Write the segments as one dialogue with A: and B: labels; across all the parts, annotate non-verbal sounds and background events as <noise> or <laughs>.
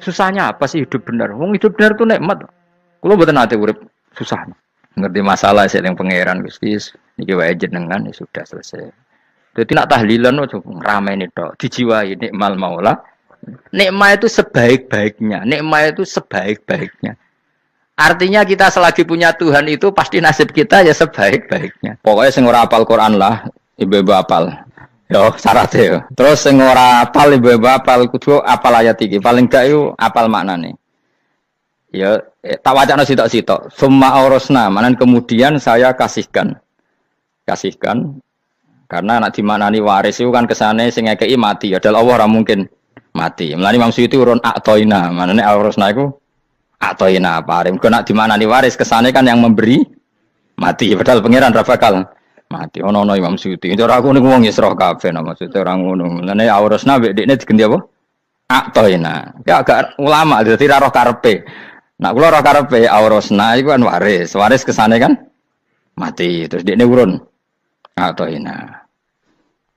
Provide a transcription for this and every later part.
A: Susahnya apa sih hidup benar? Wong hidup benar tuh nikmat. Kulo mboten nanti urip susah. Ngerti masalah sih yang pangeran Gusti niki wae jenengan ya sudah selesai. Jadi nak tahlilan ojo rame nih dok, dijiwai nikmal maula. Nikmat itu sebaik-baiknya, Nikmat itu sebaik-baiknya. Artinya kita selagi punya Tuhan itu pasti nasib kita ya sebaik-baiknya. Pokoknya sing ora apal Quran lah, ibu-ibu apal. Yo syaratnya yo. Terus sing ora apal ibu apal kudu apal ayat iki. Paling gak yo apal maknane. Ya tak wacana sitok-sitok. Summa orosna, manan kemudian saya kasihkan. Kasihkan karena anak dimanani waris itu kan kesane sing kei mati ya dal Allah ora mungkin mati. Melani Imam itu urun aktoina, manane orosna iku aktoina parim. Kok nak dimanani waris kesane kan yang memberi mati padahal pangeran ra mati ono ono Imam Suyuti orang aku niku wong Isra ya kafe nama maksude orang ngono aurus ya nabi di ini digendi apa aktoina ya, ya agak ulama dadi tidak roh karpe nak kula roh aurus nabi itu kan waris waris kesana kan mati terus ini turun aktoina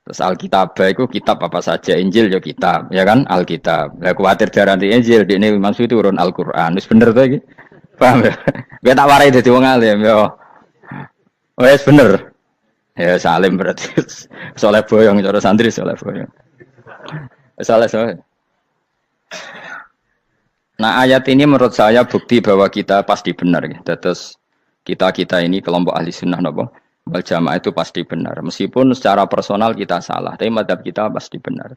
A: terus Alkitab baikku kitab apa saja Injil ya kitab ya kan Alkitab ya khawatir jangan di Injil di ini Imam Suyuti urun alquran itu bener tuh iki paham ya <laughs> tak warai itu wong alim ya Wes bener. Ya salim berarti <laughs> soleh boyong cara santri soleh boyong. Soleh soleh. Nah ayat ini menurut saya bukti bahwa kita pasti benar. Gitu. Ya. Terus kita kita ini kelompok ahli sunnah nopo wal jamaah itu pasti benar. Meskipun secara personal kita salah, tapi madhab kita pasti benar.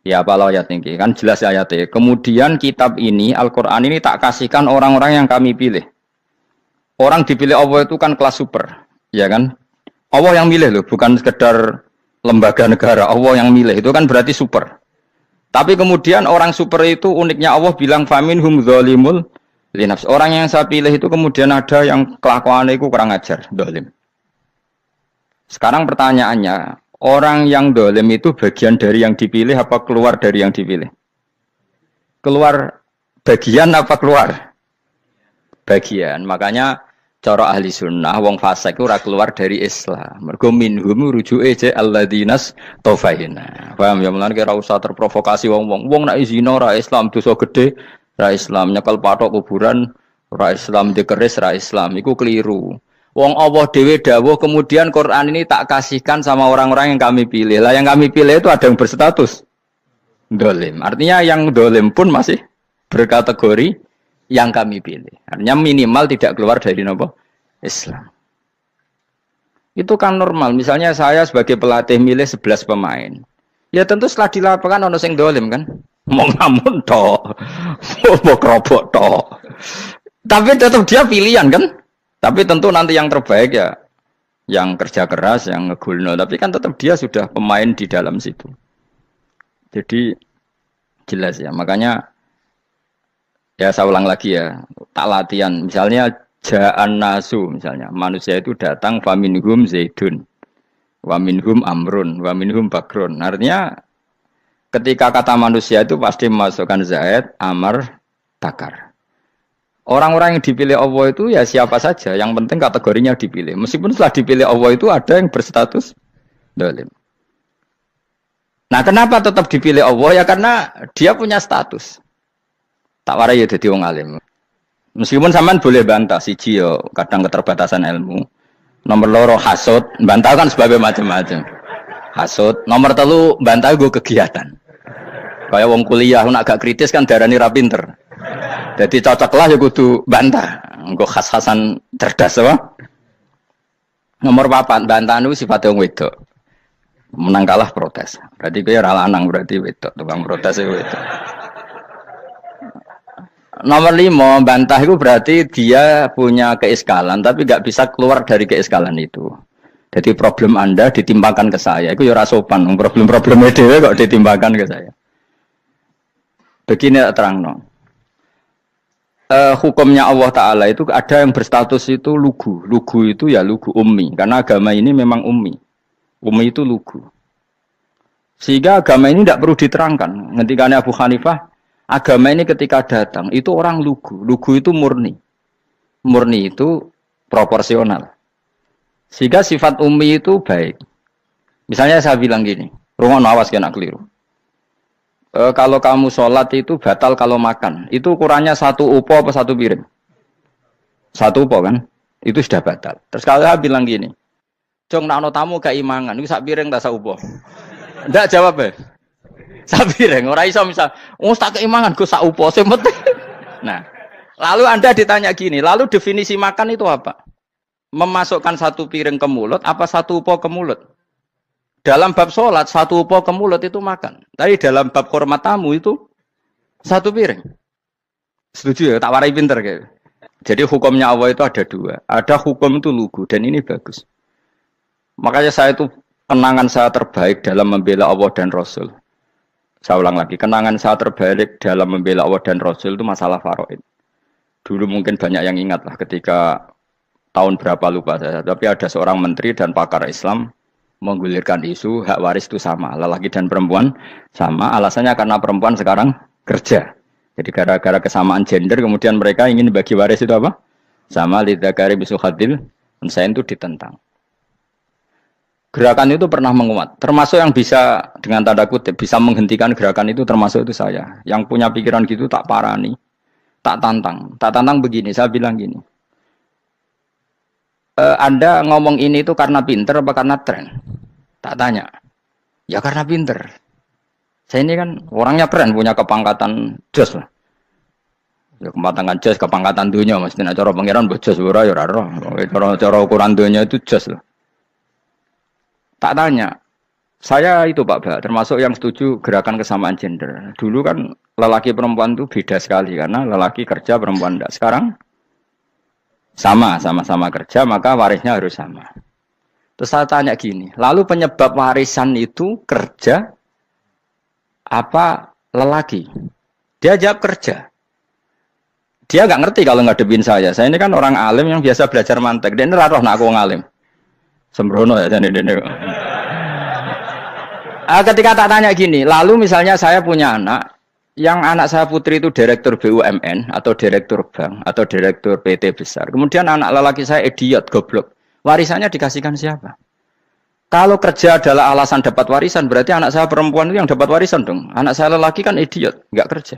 A: Ya kalau ayat ini kan jelas ayatnya. Kemudian kitab ini Al-Quran ini tak kasihkan orang-orang yang kami pilih. Orang dipilih Allah itu kan kelas super, ya kan? Allah yang milih loh, bukan sekedar lembaga negara. Allah yang milih itu kan berarti super. Tapi kemudian orang super itu uniknya Allah bilang famin hum zalimul linafs. Orang yang saya pilih itu kemudian ada yang kelakuan itu kurang ajar, dolim. Sekarang pertanyaannya, orang yang dolim itu bagian dari yang dipilih apa keluar dari yang dipilih? Keluar bagian apa keluar? Bagian. Makanya Cara ahli sunnah wong fasik ora keluar dari Islam. Mergo minhum rujuke je alladinas taufahina. Paham ya mulane kira usah terprovokasi wong-wong. Wong nak zina ora Islam dosa gede, ora Islam nyekel patok kuburan ora Islam dikeris ora Islam iku keliru. Wong Allah dewe dawuh kemudian Quran ini tak kasihkan sama orang-orang yang kami pilih. Lah yang kami pilih itu ada yang berstatus dolim. Artinya yang dolim pun masih berkategori yang kami pilih. Artinya minimal tidak keluar dari nopo Islam. Itu kan normal. Misalnya saya sebagai pelatih milih 11 pemain. Ya tentu setelah di lapangan ono sing dolim kan. Mau ngamun toh, mau kerobok toh. Tapi tetap dia pilihan kan. Tapi tentu nanti yang terbaik ya yang kerja keras, yang ngegulno. Tapi kan tetap dia sudah pemain di dalam situ. Jadi jelas ya. Makanya Ya saya ulang lagi ya, tak latihan. Misalnya ja'an nasu misalnya, manusia itu datang faminhum zaidun. Waminhum amrun, waminhum bakrun. Artinya ketika kata manusia itu pasti memasukkan zaid, amar, bakar. Orang-orang yang dipilih Allah itu ya siapa saja, yang penting kategorinya dipilih. Meskipun setelah dipilih Allah itu ada yang berstatus dolim. Nah kenapa tetap dipilih Allah? Ya karena dia punya status tak warai ya jadi wong alim. Meskipun saman boleh bantah siji yo ya, kadang keterbatasan ilmu. Nomor loro hasut, bantah kan sebagai macam-macam. Hasut, nomor telu bantah gue kegiatan. Kayak wong kuliah nak agak kritis kan darah ini pinter. Jadi cocoklah ya kudu bantah. Gue khas-khasan cerdas apa? Nomor papat bantah itu sifatnya wong wedok. Menang kalah protes. Berarti gue ralanang berarti wedok tukang protes itu. Ya Nomor lima, bantah itu berarti dia punya keiskalan, tapi nggak bisa keluar dari keiskalan itu. Jadi problem Anda ditimpakan ke saya, itu ya sopan. problem problem ya kok ditimpakan ke saya. Begini terang no. Uh, e, hukumnya Allah Ta'ala itu ada yang berstatus itu lugu. Lugu itu ya lugu ummi. Karena agama ini memang ummi. Ummi itu lugu. Sehingga agama ini tidak perlu diterangkan. Nanti karena Abu Hanifah Agama ini ketika datang itu orang lugu. Lugu itu murni. Murni itu proporsional. Sehingga sifat umi itu baik. Misalnya saya bilang gini, rumah awas kena keliru. E, kalau kamu sholat itu batal kalau makan. Itu ukurannya satu upo apa satu piring? Satu upo kan? Itu sudah batal. Terus kalau saya bilang gini, Jong nakno tamu gak imangan, ini sak piring tak sak upo. Ndak jawab ya yang ora iso misal wis oh, tak keimangan Gus sak upo penting. <laughs> Nah, lalu Anda ditanya gini, lalu definisi makan itu apa? Memasukkan satu piring ke mulut apa satu upo ke mulut? Dalam bab sholat satu upo ke mulut itu makan. Tapi dalam bab hormat tamu itu satu piring. Setuju ya? Tak warai pinter kayak. Jadi hukumnya Allah itu ada dua. Ada hukum itu lugu dan ini bagus. Makanya saya itu kenangan saya terbaik dalam membela Allah dan Rasul. Saya ulang lagi, kenangan saya terbalik dalam membela Allah dan Rasul itu masalah Faroid. Dulu mungkin banyak yang ingat lah ketika tahun berapa lupa saya, tapi ada seorang menteri dan pakar Islam menggulirkan isu hak waris itu sama, lelaki dan perempuan sama. Alasannya karena perempuan sekarang kerja. Jadi gara-gara kesamaan gender kemudian mereka ingin bagi waris itu apa? Sama lidah kari bisu khadil, itu ditentang gerakan itu pernah menguat. Termasuk yang bisa dengan tanda kutip bisa menghentikan gerakan itu termasuk itu saya. Yang punya pikiran gitu tak parah nih, tak tantang. Tak tantang begini, saya bilang gini. E, anda ngomong ini itu karena pinter apa karena tren? Tak tanya. Ya karena pinter. Saya ini kan orangnya keren, punya kepangkatan jos lah. Ya kepangkatan jos, kepangkatan dunia maksudnya cara pangeran bos jos ora ya ora. cara ukuran dunia itu jos lah. Tak tanya, saya itu Pak Ba, termasuk yang setuju gerakan kesamaan gender. Dulu kan lelaki perempuan itu beda sekali karena lelaki kerja perempuan tidak. Sekarang sama, sama-sama kerja maka warisnya harus sama. Terus saya tanya gini, lalu penyebab warisan itu kerja apa lelaki? Dia jawab kerja. Dia nggak ngerti kalau ngadepin saya. Saya ini kan orang alim yang biasa belajar mantek. Dia ini ratoh nak aku ngalim. Sembrono ya jadi ini. Ya. Eh, ketika tak tanya gini, lalu misalnya saya punya anak, yang anak saya putri itu direktur BUMN atau direktur bank atau direktur PT besar. Kemudian anak lelaki saya idiot goblok. Warisannya dikasihkan siapa? Kalau kerja adalah alasan dapat warisan, berarti anak saya perempuan itu yang dapat warisan dong. Anak saya lelaki kan idiot, nggak kerja.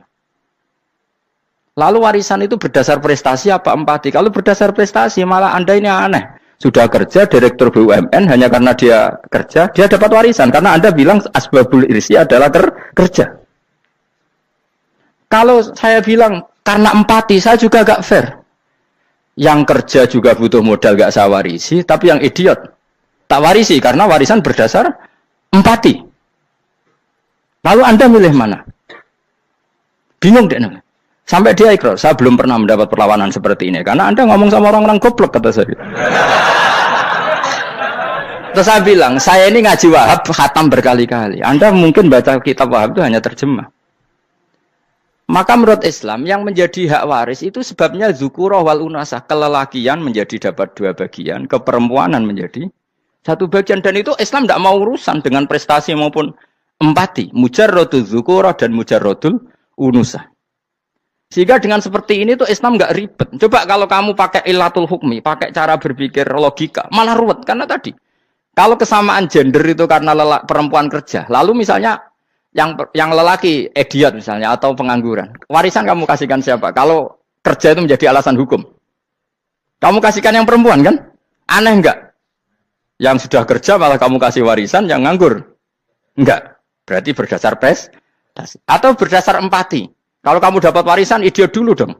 A: Lalu warisan itu berdasar prestasi apa empati? Kalau berdasar prestasi malah anda ini aneh sudah kerja direktur BUMN hanya karena dia kerja dia dapat warisan karena anda bilang asbabul irsi adalah ker kerja kalau saya bilang karena empati saya juga gak fair yang kerja juga butuh modal gak saya warisi tapi yang idiot tak warisi karena warisan berdasar empati lalu anda milih mana bingung deh namanya Sampai dia ikrar, saya belum pernah mendapat perlawanan seperti ini. Karena Anda ngomong sama orang-orang goblok, kata saya. Terus saya bilang, saya ini ngaji wahab, khatam berkali-kali. Anda mungkin baca kitab wahab itu hanya terjemah. Maka menurut Islam, yang menjadi hak waris itu sebabnya zukuroh wal unasah. Kelelakian menjadi dapat dua bagian, keperempuanan menjadi satu bagian. Dan itu Islam tidak mau urusan dengan prestasi maupun empati. Mujarrodul zukuroh dan mujarrodul unusah. Sehingga dengan seperti ini tuh Islam nggak ribet. Coba kalau kamu pakai ilatul hukmi, pakai cara berpikir logika, malah ruwet karena tadi kalau kesamaan gender itu karena lelak, perempuan kerja, lalu misalnya yang yang lelaki idiot misalnya atau pengangguran, warisan kamu kasihkan siapa? Kalau kerja itu menjadi alasan hukum, kamu kasihkan yang perempuan kan? Aneh nggak? Yang sudah kerja malah kamu kasih warisan yang nganggur, nggak? Berarti berdasar pres atau berdasar empati. Kalau kamu dapat warisan, idiot dulu dong.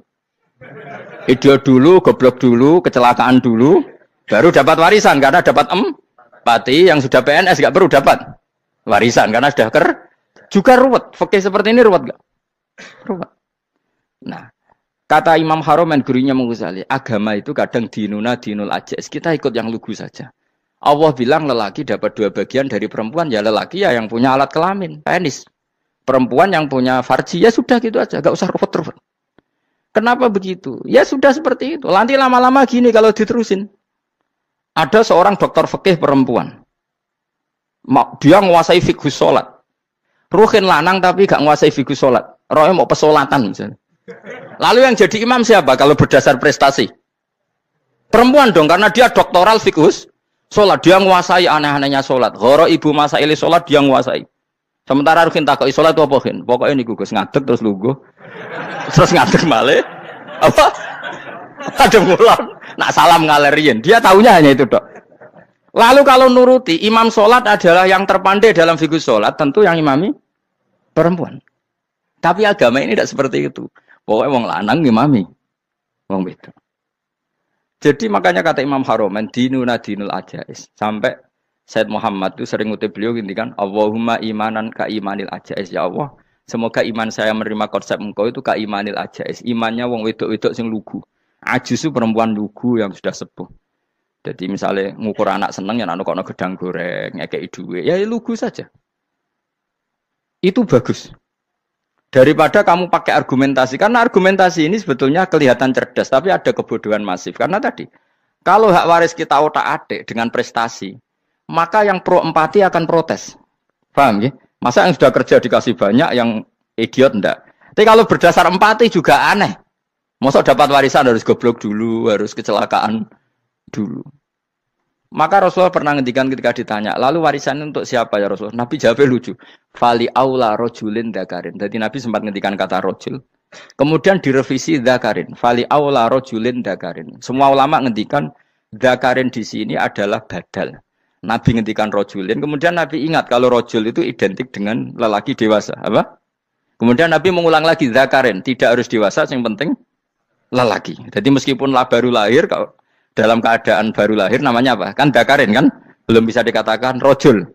A: Idiot dulu, goblok dulu, kecelakaan dulu, baru dapat warisan karena dapat empati yang sudah PNS gak perlu dapat warisan karena sudah ker juga ruwet. Oke seperti ini ruwet nggak? Ruwet. Nah, kata Imam Haram dan gurunya Mengusali, agama itu kadang dinuna dinul aja. Kita ikut yang lugu saja. Allah bilang lelaki dapat dua bagian dari perempuan, ya lelaki ya yang punya alat kelamin, penis perempuan yang punya farji ya sudah gitu aja gak usah repot-repot kenapa begitu ya sudah seperti itu nanti lama-lama gini kalau diterusin ada seorang dokter fikih perempuan dia menguasai fikus sholat Ruhin lanang tapi gak menguasai fikus sholat Roy mau pesolatan misalnya lalu yang jadi imam siapa kalau berdasar prestasi perempuan dong karena dia doktoral fikus sholat dia menguasai aneh-anehnya sholat horo ibu masaili sholat dia menguasai Sementara Rukin takoi sholat apa Rukin? Pokoknya ini gugus ngadeg terus lugu. Terus ngadeg malah. Apa? ada ngulang. Nak salam ngalerian. Dia tahunya hanya itu dok. Lalu kalau nuruti imam sholat adalah yang terpandai dalam figur sholat. Tentu yang imami perempuan. Tapi agama ini tidak seperti itu. Pokoknya wong lanang imami. Wong beda. Jadi makanya kata Imam Haromen, dinuna dinul ajais. Sampai Said Muhammad itu sering ngutip beliau gini kan, Allahumma imanan ka imanil ajais ya Allah. Semoga iman saya menerima konsep engkau itu ka imanil ajais. Imannya wong wedok-wedok sing lugu. Ajus itu perempuan lugu yang sudah sepuh. Jadi misalnya ngukur anak seneng ya nanu kono gedang goreng, ngekek duwe, ya, ya lugu saja. Itu bagus. Daripada kamu pakai argumentasi, karena argumentasi ini sebetulnya kelihatan cerdas, tapi ada kebodohan masif. Karena tadi, kalau hak waris kita otak adik dengan prestasi, maka yang pro empati akan protes. Paham ya? Masa yang sudah kerja dikasih banyak, yang idiot enggak? Tapi kalau berdasar empati juga aneh. Masa dapat warisan harus goblok dulu, harus kecelakaan dulu. Maka Rasulullah pernah ngendikan ketika ditanya, lalu warisan untuk siapa ya Rasulullah? Nabi jawabnya lucu. Fali aula rojulin dakarin. Jadi Nabi sempat ngendikan kata rojul. Kemudian direvisi dakarin. Fali aula rojulin dakarin. Semua ulama ngendikan dakarin di sini adalah badal. Nabi ngendikan rojulin, kemudian Nabi ingat kalau rojul itu identik dengan lelaki dewasa, apa? Kemudian Nabi mengulang lagi zakarin, tidak harus dewasa, yang penting lelaki. Jadi meskipun lah baru lahir, kalau dalam keadaan baru lahir namanya apa? Kan zakarin kan? Belum bisa dikatakan rojul.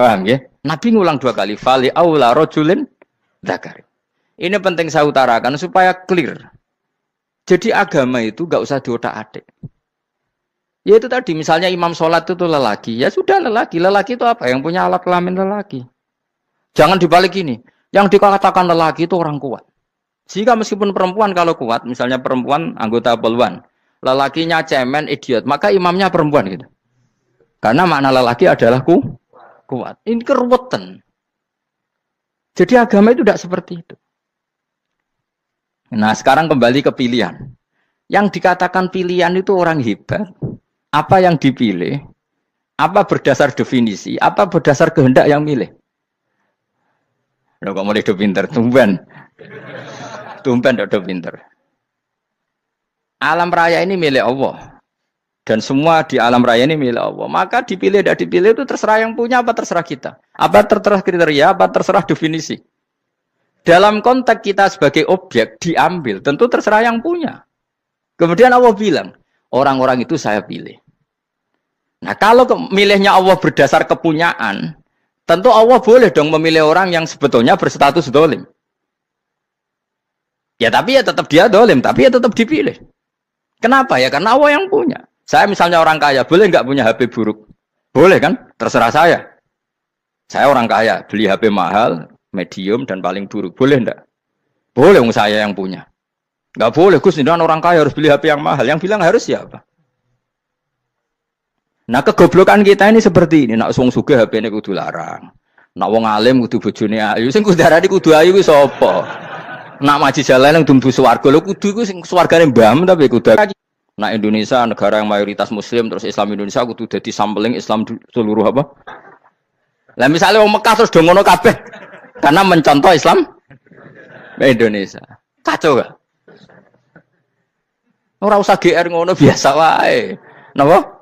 A: Paham ya? Nabi ngulang dua kali, fali aula rojulin zakarin. Ini penting saya utarakan supaya clear. Jadi agama itu gak usah diotak-atik. Ya itu tadi, misalnya imam sholat itu tuh lelaki. Ya sudah lelaki. Lelaki itu apa? Yang punya alat kelamin lelaki. Jangan dibalik ini. Yang dikatakan lelaki itu orang kuat. Jika meskipun perempuan kalau kuat, misalnya perempuan anggota polwan, lelakinya cemen, idiot, maka imamnya perempuan gitu. Karena makna lelaki adalah ku, kuat. Ini keruwetan. Jadi agama itu tidak seperti itu. Nah sekarang kembali ke pilihan. Yang dikatakan pilihan itu orang hebat, apa yang dipilih, apa berdasar definisi, apa berdasar kehendak yang milih. Lo kok mulai pinter, tumben. Tumben udah pinter. Alam raya ini milik Allah. Dan semua di alam raya ini milik Allah. Maka dipilih dan dipilih itu terserah yang punya apa terserah kita. Apa terserah kriteria, apa terserah definisi. Dalam konteks kita sebagai objek diambil, tentu terserah yang punya. Kemudian Allah bilang, orang-orang itu saya pilih. Nah kalau milihnya Allah berdasar kepunyaan, tentu Allah boleh dong memilih orang yang sebetulnya berstatus dolim. Ya tapi ya tetap dia dolim, tapi ya tetap dipilih. Kenapa ya? Karena Allah yang punya. Saya misalnya orang kaya, boleh nggak punya HP buruk? Boleh kan? Terserah saya. Saya orang kaya, beli HP mahal, medium, dan paling buruk. Boleh nggak? Boleh, saya yang punya. Nggak boleh, Gus, ini orang kaya harus beli HP yang mahal. Yang bilang harus siapa? Nah kegoblokan kita ini seperti ini. Nak sung suge HP ini kudu larang. Nak wong alim kudu bojone ayu. Sing kudu darani kudu ayu kuwi sapa? Nak maji jalan yang dumbu swarga lho kudu iku sing swargane mbahmu tapi kudu. Nak Indonesia negara yang mayoritas muslim terus Islam Indonesia kudu dadi sampling Islam seluruh apa? Lah misalnya wong Mekah terus do ngono kabeh. Karena mencontoh Islam Indonesia. Kacau gak? Ora usah GR ngono biasa wae. Napa?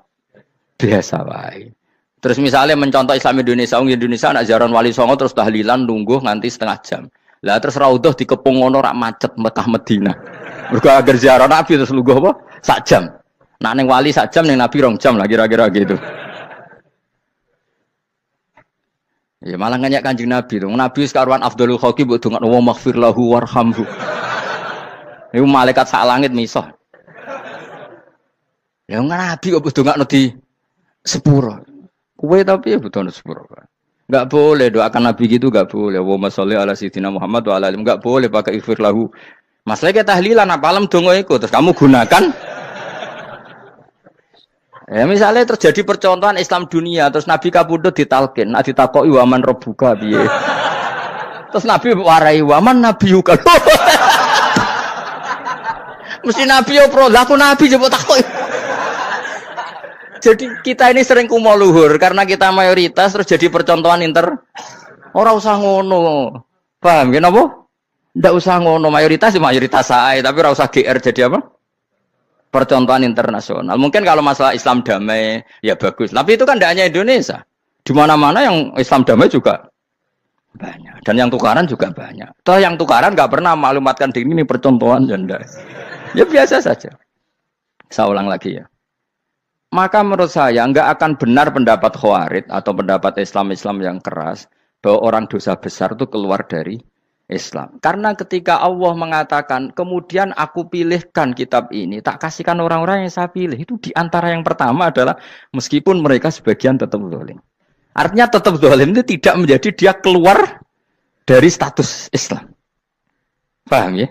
A: biasa wae. Terus misalnya mencontoh Islam Indonesia, orang Indonesia anak jaran wali songo terus tahlilan nunggu nganti setengah jam. Lah terus raudah dikepung ngono rak macet Mekah Medina. Mergo agar ziarah Nabi terus lungguh apa? Sak jam. Nak ning wali sak jam ning Nabi rong jam lah kira-kira gitu. Ya malah nganyak kanjeng Nabi tuh. Nabi sekarwan Abdul Khaki buat dengan Allah makfir lahu warhamhu. Ini malaikat sak langit misah. Ya nggak Nabi kok butuh nggak sepuro. Kue tapi ya butuh sepuro kan. boleh doakan Nabi gitu gak boleh. Wa masalli ala sayyidina Muhammad wa ala alim. boleh pakai ifir lahu. Masalahnya kita tahlilan apa alam dongo ikut. terus kamu gunakan Ya <laughs> misalnya terjadi percontohan Islam dunia terus Nabi kabudut ditalkin, nah takoi waman rebuka biye. <laughs> Terus Nabi warai waman Nabi yuka. <laughs> Mesti Nabi yo pro, aku Nabi jebot takoi jadi kita ini sering kumal luhur karena kita mayoritas terus jadi percontohan inter. Orang usah ngono. Paham ya Tidak Ndak usah ngono mayoritas ya mayoritas saya tapi orang usah GR jadi apa? Percontohan internasional. Mungkin kalau masalah Islam damai ya bagus. Tapi itu kan tidak hanya Indonesia. Di mana-mana yang Islam damai juga banyak dan yang tukaran juga banyak. Toh yang tukaran nggak pernah maklumatkan diri ini percontohan janda. Ya, ya biasa saja. Saya ulang lagi ya. Maka menurut saya nggak akan benar pendapat Khawarid atau pendapat Islam-Islam yang keras bahwa orang dosa besar itu keluar dari Islam. Karena ketika Allah mengatakan, kemudian aku pilihkan kitab ini, tak kasihkan orang-orang yang saya pilih. Itu diantara yang pertama adalah meskipun mereka sebagian tetap dolim. Artinya tetap dolim itu tidak menjadi dia keluar dari status Islam. Paham ya?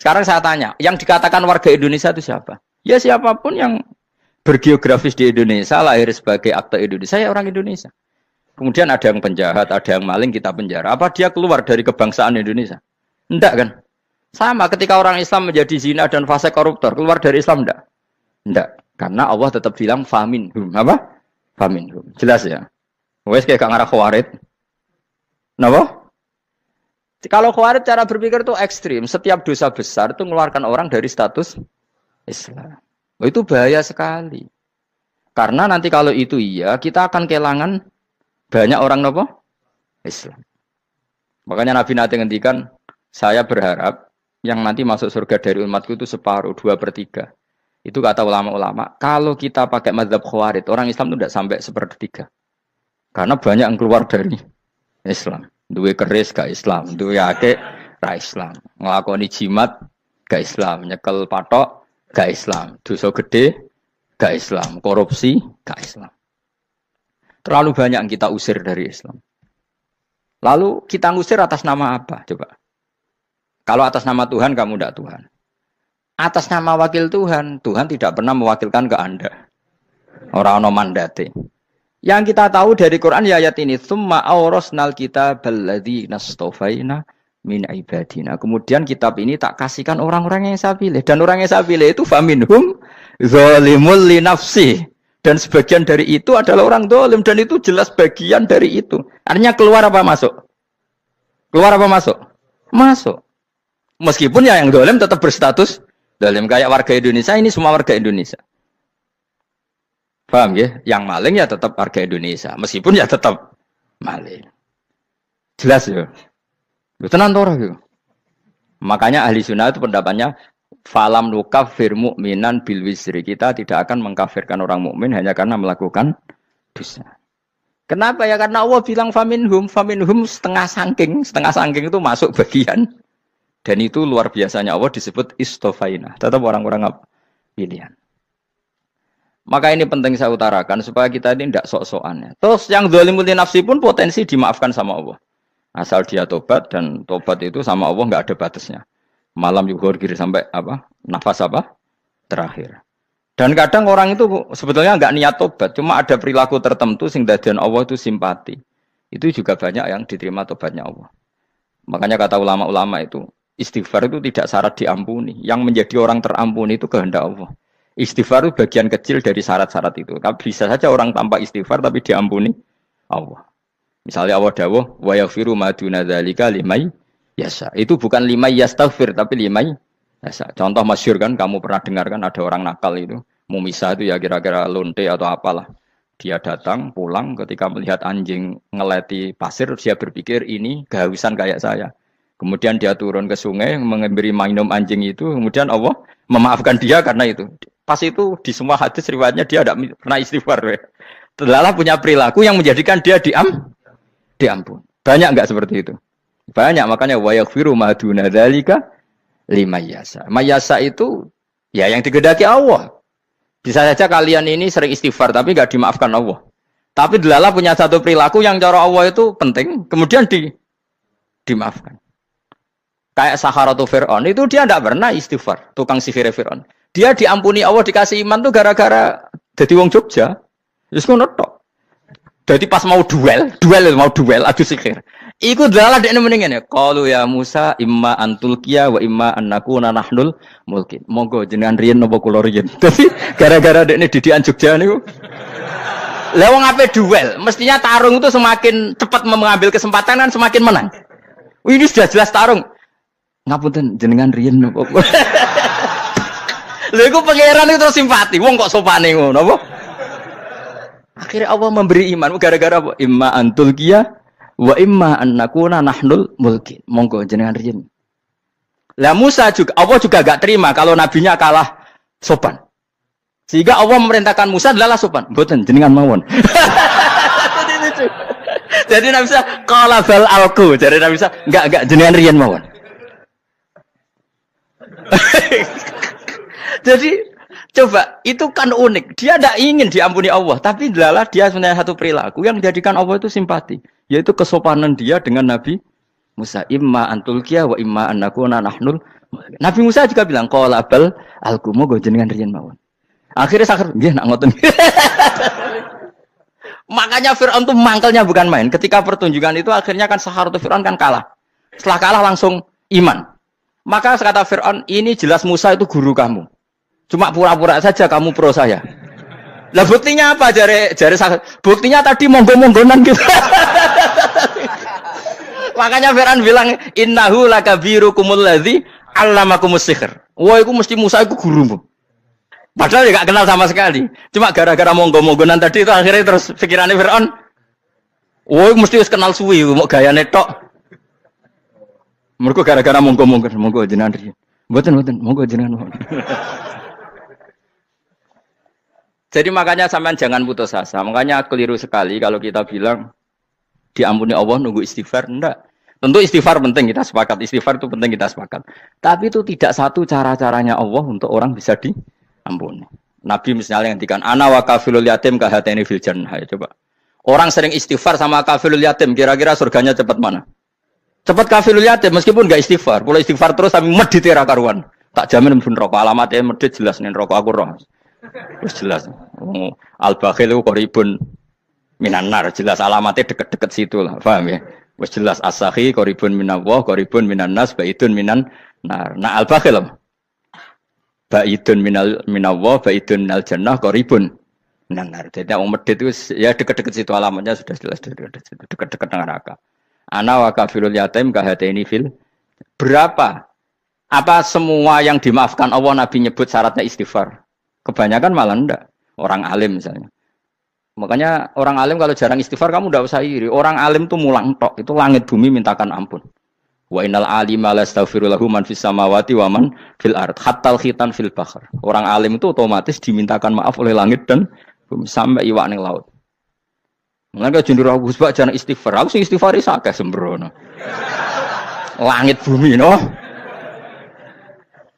A: Sekarang saya tanya, yang dikatakan warga Indonesia itu siapa? Ya siapapun yang bergeografis di Indonesia lahir sebagai akte Indonesia Saya orang Indonesia. Kemudian ada yang penjahat, ada yang maling kita penjara. Apa dia keluar dari kebangsaan Indonesia? Enggak kan? Sama ketika orang Islam menjadi zina dan fase koruptor, keluar dari Islam enggak? Enggak. Karena Allah tetap bilang famin hum. Apa? Famin hum. Jelas ya? Wes kayak ngarah khawarid. Kenapa? Kalau khawarid cara berpikir itu ekstrim. Setiap dosa besar itu mengeluarkan orang dari status Islam. Oh, itu bahaya sekali. Karena nanti kalau itu iya, kita akan kehilangan banyak orang nopo Islam. Makanya Nabi Nabi ngendikan, saya berharap yang nanti masuk surga dari umatku itu separuh, dua per tiga. Itu kata ulama-ulama. Kalau kita pakai madhab khawarid, orang Islam itu tidak sampai sepertiga. Karena banyak yang keluar dari Islam. Dua keris ke Islam, dua yake ke Islam. Ngelakoni jimat ke Islam, nyekel patok gak Islam, dosa gede gak Islam, korupsi gak Islam. Terlalu banyak yang kita usir dari Islam. Lalu kita ngusir atas nama apa? Coba. Kalau atas nama Tuhan kamu tidak Tuhan. Atas nama wakil Tuhan, Tuhan tidak pernah mewakilkan ke Anda. Orang no mandate. Yang kita tahu dari Quran ya ayat ini, "Tsumma aurasnal kita balladzi nastofaina min ibadina. Kemudian kitab ini tak kasihkan orang-orang yang saya pilih dan orang yang saya pilih itu faminhum zalimul nafsi. Dan sebagian dari itu adalah orang dolim dan itu jelas bagian dari itu. Artinya keluar apa masuk? Keluar apa masuk? Masuk. Meskipun ya yang dolim tetap berstatus dolim kayak warga Indonesia ini semua warga Indonesia. Paham ya? Yang maling ya tetap warga Indonesia. Meskipun ya tetap maling. Jelas ya? Tenan toh gitu. Makanya ahli sunnah itu pendapatnya falam nukafir mukminan bil wisri. Kita tidak akan mengkafirkan orang mukmin hanya karena melakukan dosa. Kenapa ya? Karena Allah bilang faminhum, faminhum setengah sangking, setengah sangking itu masuk bagian dan itu luar biasanya Allah disebut istofaina. Tetap orang-orang apa? Pilihan. Maka ini penting saya utarakan supaya kita ini tidak sok sokannya Terus yang dolimuli nafsi pun potensi dimaafkan sama Allah. Asal dia tobat dan tobat itu sama Allah nggak ada batasnya. Malam juga kiri sampai apa? Nafas apa? Terakhir. Dan kadang orang itu sebetulnya nggak niat tobat, cuma ada perilaku tertentu sehingga dan Allah itu simpati. Itu juga banyak yang diterima tobatnya Allah. Makanya kata ulama-ulama itu, istighfar itu tidak syarat diampuni. Yang menjadi orang terampuni itu kehendak Allah. Istighfar itu bagian kecil dari syarat-syarat itu. Bisa saja orang tanpa istighfar tapi diampuni Allah. Misalnya Allah dawuh wa yaghfiru ma duna dzalika limay yasa. Itu bukan limai yastaghfir tapi limai yasa. Contoh masyhur kan kamu pernah dengar kan ada orang nakal itu, mumisa itu ya kira-kira lonte atau apalah. Dia datang pulang ketika melihat anjing ngeleti pasir dia berpikir ini kehausan kayak saya. Kemudian dia turun ke sungai memberi minum anjing itu, kemudian Allah memaafkan dia karena itu. Pas itu di semua hadis riwayatnya dia tidak pernah istighfar. Telalah punya perilaku yang menjadikan dia diam diampun. Banyak nggak seperti itu? Banyak makanya wayakfiru duna dzalika limayasa. Mayasa itu ya yang digedaki Allah. Bisa saja kalian ini sering istighfar tapi nggak dimaafkan Allah. Tapi delala punya satu perilaku yang cara Allah itu penting, kemudian di dimaafkan. Kayak Saharatu Fir'aun, itu dia tidak pernah istighfar, tukang sihir Fir'aun. Dia diampuni Allah, dikasih iman tuh gara-gara jadi wong Jogja. Terus ngono tok. Jadi pas mau duel, duel mau duel, aduh sihir. Iku dalah dia mendingan ya. Kalau ya Musa, imma antul kia, wa imma anakku nanahnul mungkin. Monggo jenengan rian nopo kulorien. Tapi <laughs> gara-gara dia ini didian Jogja nih. Lewat ngapain duel? Mestinya tarung itu semakin cepat mengambil kesempatan kan semakin menang. Ini sudah jelas tarung. Ngapunten jenengan rian nopo. Lha <laughs> iku pangeran itu simpati, wong kok sopan ngono apa? Akhirnya Allah memberi iman gara-gara apa? Imma antul kia wa imma annakuna nahnul mulkin. Monggo jenengan riyen. Lah Musa juga Allah juga gak terima kalau nabinya kalah sopan. Sehingga Allah memerintahkan Musa adalah sopan. Mboten jenengan mawon. <laughs> Jadi Nabi Musa qala bal alku. Jadi Nabi Musa enggak enggak jenengan riyen mawon. <laughs> Jadi Coba, itu kan unik. Dia tidak ingin diampuni Allah, tapi adalah dia sebenarnya satu perilaku yang menjadikan Allah itu simpati, yaitu kesopanan dia dengan Nabi Musa. Imma antulkia wa imma anakuna nahnul. Nabi Musa juga bilang, Kau bal alkumu go jenengan rian mawon." Akhirnya sakit, dia nak ngoten. <laughs> Makanya Fir'aun tuh mangkelnya bukan main. Ketika pertunjukan itu akhirnya kan Sahar tuh Fir'aun kan kalah. Setelah kalah langsung iman. Maka kata Fir'aun, ini jelas Musa itu guru kamu. Cuma pura-pura saja kamu pro saya. Lah buktinya apa jare jare buktinya tadi monggo-monggonan gitu. <laughs> Makanya Firan bilang innahu laka kumul ladhi allamakumus sihr. Wah, itu mesti Musa itu gurumu. Padahal ya gak kenal sama sekali. Cuma gara-gara monggo-monggonan tadi itu akhirnya terus pikirannya wah itu mesti harus kenal suwi, mau gaya netok. Mereka gara-gara monggo-monggo, monggo jenandri. Buatan, buatan, monggo jenandri. <laughs> Jadi makanya sampean jangan putus asa. Makanya keliru sekali kalau kita bilang diampuni Allah nunggu istighfar. Enggak. Tentu istighfar penting kita sepakat. Istighfar itu penting kita sepakat. Tapi itu tidak satu cara-caranya Allah untuk orang bisa diampuni. Nabi misalnya ngendikan ana wa kafilul yatim ka hatani fil jannah. Ya, coba. Orang sering istighfar sama kafilul yatim, kira-kira surganya cepat mana? Cepat kafilul yatim meskipun enggak istighfar. Kalau istighfar terus sampai medit karuan. Tak jamin pun rokok. Alamatnya medit jelas nih rokok aku roh. Terus jelas. Al bakhil itu koribun minanar. Jelas alamatnya deket-deket situ lah. Paham ya? Terus jelas asahi koribun minawah, koribun minanas, baidun minan nar. Nah al bakhil apa? Baidun minal minawah, baidun minal jannah, koribun minanar. Jadi yang medit itu ya deket-deket situ alamatnya sudah jelas deket-deket neraka. Ana wa kafilul yatim ini fil. Berapa? Apa semua yang dimaafkan Allah Nabi nyebut syaratnya istighfar? Kebanyakan malah enggak. Orang alim misalnya. Makanya orang alim kalau jarang istighfar kamu tidak usah iri. Orang alim tuh mulang tok, itu langit bumi mintakan ampun. Wa innal alima lastaghfirullahu man fis samawati wa man fil ard hatal khitan fil bahr. Orang alim itu otomatis dimintakan maaf oleh langit dan bumi sampai iwak ning laut. Mengapa jundur aku sebab jarang istighfar. Aku sing istighfar sakeh sembrono. Langit bumi noh.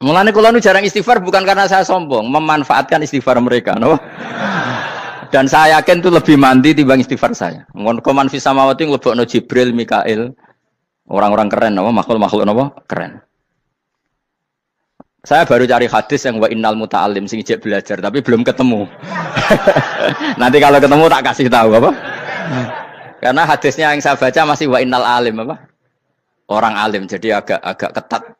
A: Mulane kula nu jarang istighfar bukan karena saya sombong, memanfaatkan istighfar mereka, no? Dan saya yakin itu lebih mandi timbang istighfar saya. Mun koman fi samawati nglebokno Jibril, Mikail, orang-orang keren no? makhluk-makhluk no? keren. Saya baru cari hadis yang wa innal muta'allim sing ijek belajar tapi belum ketemu.
B: <laughs> Nanti kalau ketemu tak kasih tahu apa?
A: Karena hadisnya yang saya baca masih wa innal alim apa? Orang alim jadi agak agak ketat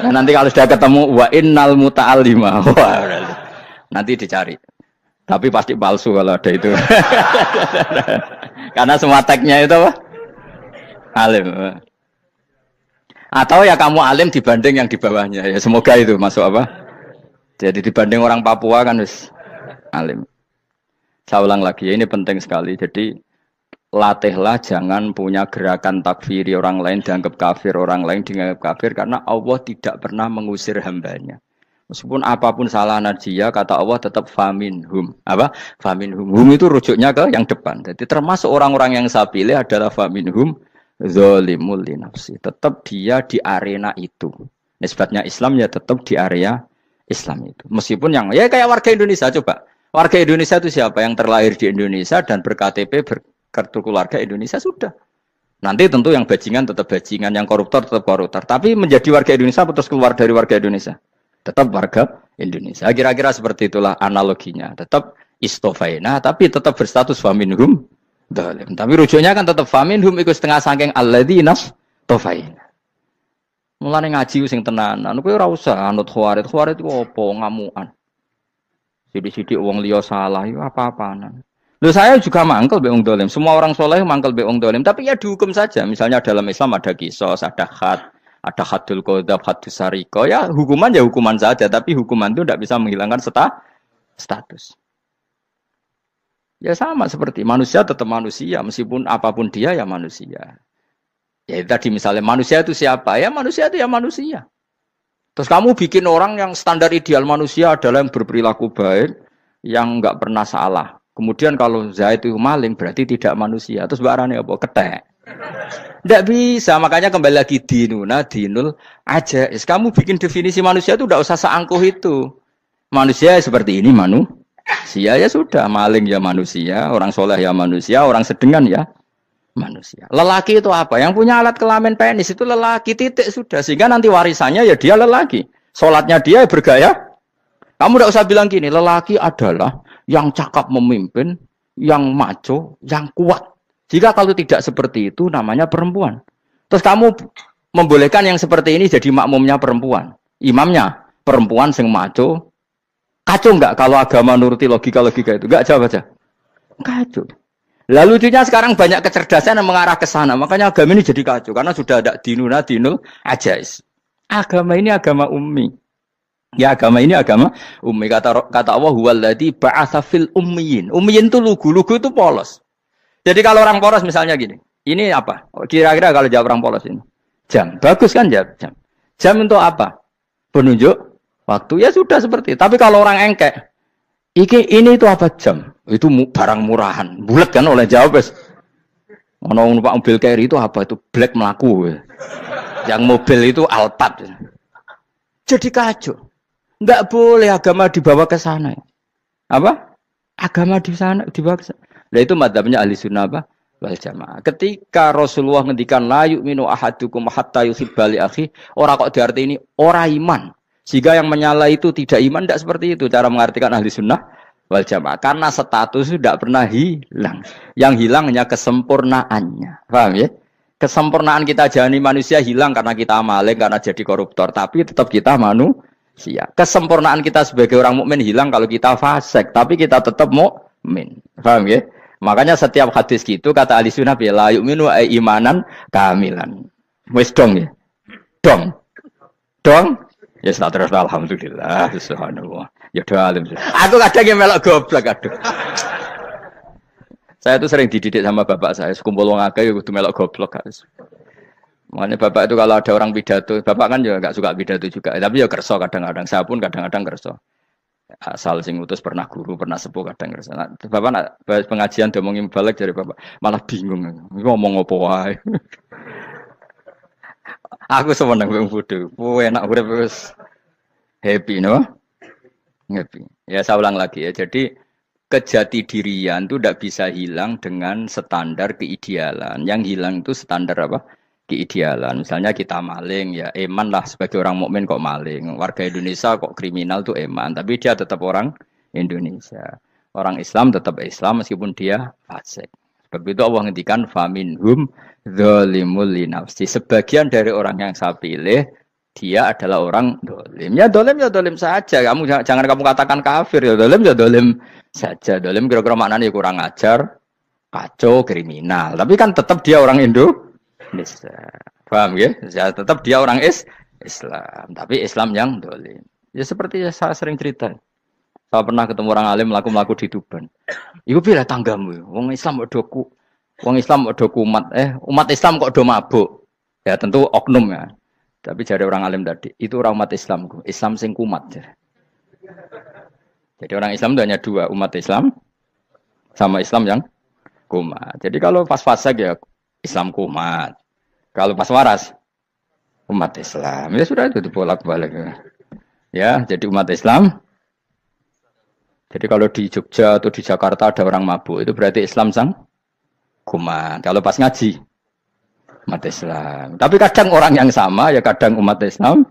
A: Nah, nanti kalau sudah ketemu wa innal muta'allima. <laughs> Wah, nanti dicari. Tapi pasti palsu kalau ada itu. <laughs> Karena semua tagnya itu apa? Alim. Atau ya kamu alim dibanding yang di bawahnya. Ya semoga itu masuk apa? Jadi dibanding orang Papua kan wis alim. Saya ulang lagi, ini penting sekali. Jadi latihlah jangan punya gerakan takfiri orang lain dianggap kafir orang lain dianggap kafir karena Allah tidak pernah mengusir hambanya meskipun apapun salah Nadia kata Allah tetap famin hum apa famin hum hum itu rujuknya ke yang depan jadi termasuk orang-orang yang saya pilih adalah famin hum zolimul nafsi tetap dia di arena itu nisbatnya Islam ya tetap di area Islam itu meskipun yang ya kayak warga Indonesia coba warga Indonesia itu siapa yang terlahir di Indonesia dan berktp ber kartu keluarga Indonesia sudah. Nanti tentu yang bajingan tetap bajingan, yang koruptor tetap koruptor. Tapi menjadi warga Indonesia atau terus keluar dari warga Indonesia? Tetap warga Indonesia. Kira-kira seperti itulah analoginya. Tetap istofaina, tapi tetap berstatus faminhum dalim. Tapi rujuknya kan tetap faminhum ikut setengah sangking alladinas tofaina. Mulanya ngaji sing tenan kowe ora usah anut khawarit. Khawarit ku opo ngamuan Sithik-sithik wong liya salah apa apaan Loh saya juga mangkel beong dolim. Semua orang soleh mangkel beong dolim. Tapi ya dihukum saja. Misalnya dalam Islam ada kisos, ada khat, ada hadul kodab, hadus sariko. Ya hukuman ya hukuman saja. Tapi hukuman itu tidak bisa menghilangkan seta, status. Ya sama seperti manusia tetap manusia. Meskipun apapun dia ya manusia. Ya tadi misalnya manusia itu siapa? Ya manusia itu ya manusia. Terus kamu bikin orang yang standar ideal manusia adalah yang berperilaku baik, yang nggak pernah salah. Kemudian kalau Zaid itu maling berarti tidak manusia. Terus Mbak Rani apa? Ketek. Tidak bisa, makanya kembali lagi dinuna, dinul aja. Kamu bikin definisi manusia itu tidak usah seangkuh itu. Manusia ya seperti ini manusia ya sudah, maling ya manusia, orang soleh ya manusia, orang sedengan ya manusia. Lelaki itu apa? Yang punya alat kelamin penis itu lelaki titik sudah, sehingga nanti warisannya ya dia lelaki. Sholatnya dia ya bergaya. Kamu tidak usah bilang gini, lelaki adalah yang cakap memimpin, yang maco, yang kuat. Jika kalau tidak seperti itu namanya perempuan. Terus kamu membolehkan yang seperti ini jadi makmumnya perempuan. Imamnya perempuan sing maco. Kacau nggak kalau agama nuruti logika-logika itu? Nggak jawab aja. Kacau. Lalu lucunya sekarang banyak kecerdasan yang mengarah ke sana. Makanya agama ini jadi kacau karena sudah ada dinuna dinul ajais. Agama ini agama ummi. Ya agama ini agama ummi kata kata Allah huwallazi ba'atsa fil ummiyin. Ummiyin itu lugu-lugu itu polos. Jadi kalau orang polos misalnya gini, ini apa? Oh, kira-kira kalau jawab orang polos ini. Jam. Bagus kan jawab jam. Jam untuk apa? Penunjuk waktu. Ya sudah seperti. Tapi kalau orang engkek, iki ini itu apa jam? Itu barang murahan. Bulat kan oleh jawab es. Ono numpak mobil carry itu apa itu? Black melaku. Yang mobil itu Alphard. Jadi kacau. Enggak boleh agama dibawa ke sana. Apa? Agama di sana dibawa ke sana. Nah itu madhabnya ahli sunnah apa? Wal jamaah. Ketika Rasulullah ngendikan layu minu ahadukum hatta yuhibbali akhi, orang kok diarti ini orang iman. sehingga yang menyala itu tidak iman, tidak seperti itu cara mengartikan ahli sunnah wal jamaah. Karena status sudah pernah hilang. Yang hilangnya kesempurnaannya. Paham ya? kesempurnaan kita jani manusia hilang karena kita maling, karena jadi koruptor. Tapi tetap kita manusia Sia. Kesempurnaan kita sebagai orang mukmin hilang kalau kita fasek, tapi kita tetap mukmin. Paham ya? Makanya setiap hadis gitu kata Ali sunnah bi la yu'minu ay imanan kamilan. Wis dong ya. Dong. Dong. Ya sudah terus alhamdulillah subhanallah. Ya doa alim. Aku kadang yang melok goblok aduh. saya tuh sering dididik sama bapak saya, sekumpul wong akeh ya kudu melok goblok. Guys. Makanya bapak itu kalau ada orang pidato, bapak kan juga ya gak suka pidato juga. Tapi ya kerso kadang-kadang. Saya pun kadang-kadang kerso. Asal sing utus pernah guru, pernah sepuh kadang kerso. Nah, bapak nak bahas pengajian mau balik dari bapak malah bingung. Ngomong apa wae. <laughs> Aku seneng wong bodho. Kowe enak urip wis happy no? Happy. Ya saya ulang lagi ya. Jadi kejati dirian itu tidak bisa hilang dengan standar keidealan. Yang hilang itu standar apa? keidealan. Misalnya kita maling, ya eman lah sebagai orang mukmin kok maling. Warga Indonesia kok kriminal tuh eman, tapi dia tetap orang Indonesia. Orang Islam tetap Islam meskipun dia fasik. Sebab itu Allah ngendikan faminhum dzalimul nafsi. Sebagian dari orang yang saya pilih dia adalah orang dolim. Ya dolim ya dolim saja. Kamu jangan, kamu katakan kafir ya dolim ya dolim saja. Dolim kira-kira maknanya kurang ajar, kacau, kriminal. Tapi kan tetap dia orang Indo. Islam. Paham ya? ya? Tetap dia orang is Islam, tapi Islam yang dolim. Ya seperti yang saya sering cerita. Saya pernah ketemu orang alim melaku-melaku di Duban. Iku pira tanggamu, wong Islam kok doku, wong Islam kok doku umat, eh umat Islam kok do mabuk. Ya tentu oknum ya. Tapi jadi orang alim tadi, itu orang umat Islamku, Islam sing kumat. Ya. Jadi orang Islam itu hanya dua, umat Islam sama Islam yang kumat. Jadi kalau pas-pasak ya Islam kumat. Kalau pas waras, umat Islam. Ya sudah itu bolak balik Ya, jadi umat Islam. Jadi kalau di Jogja atau di Jakarta ada orang mabuk, itu berarti Islam sang kuman. Kalau pas ngaji, umat Islam. Tapi kadang orang yang sama, ya kadang umat Islam,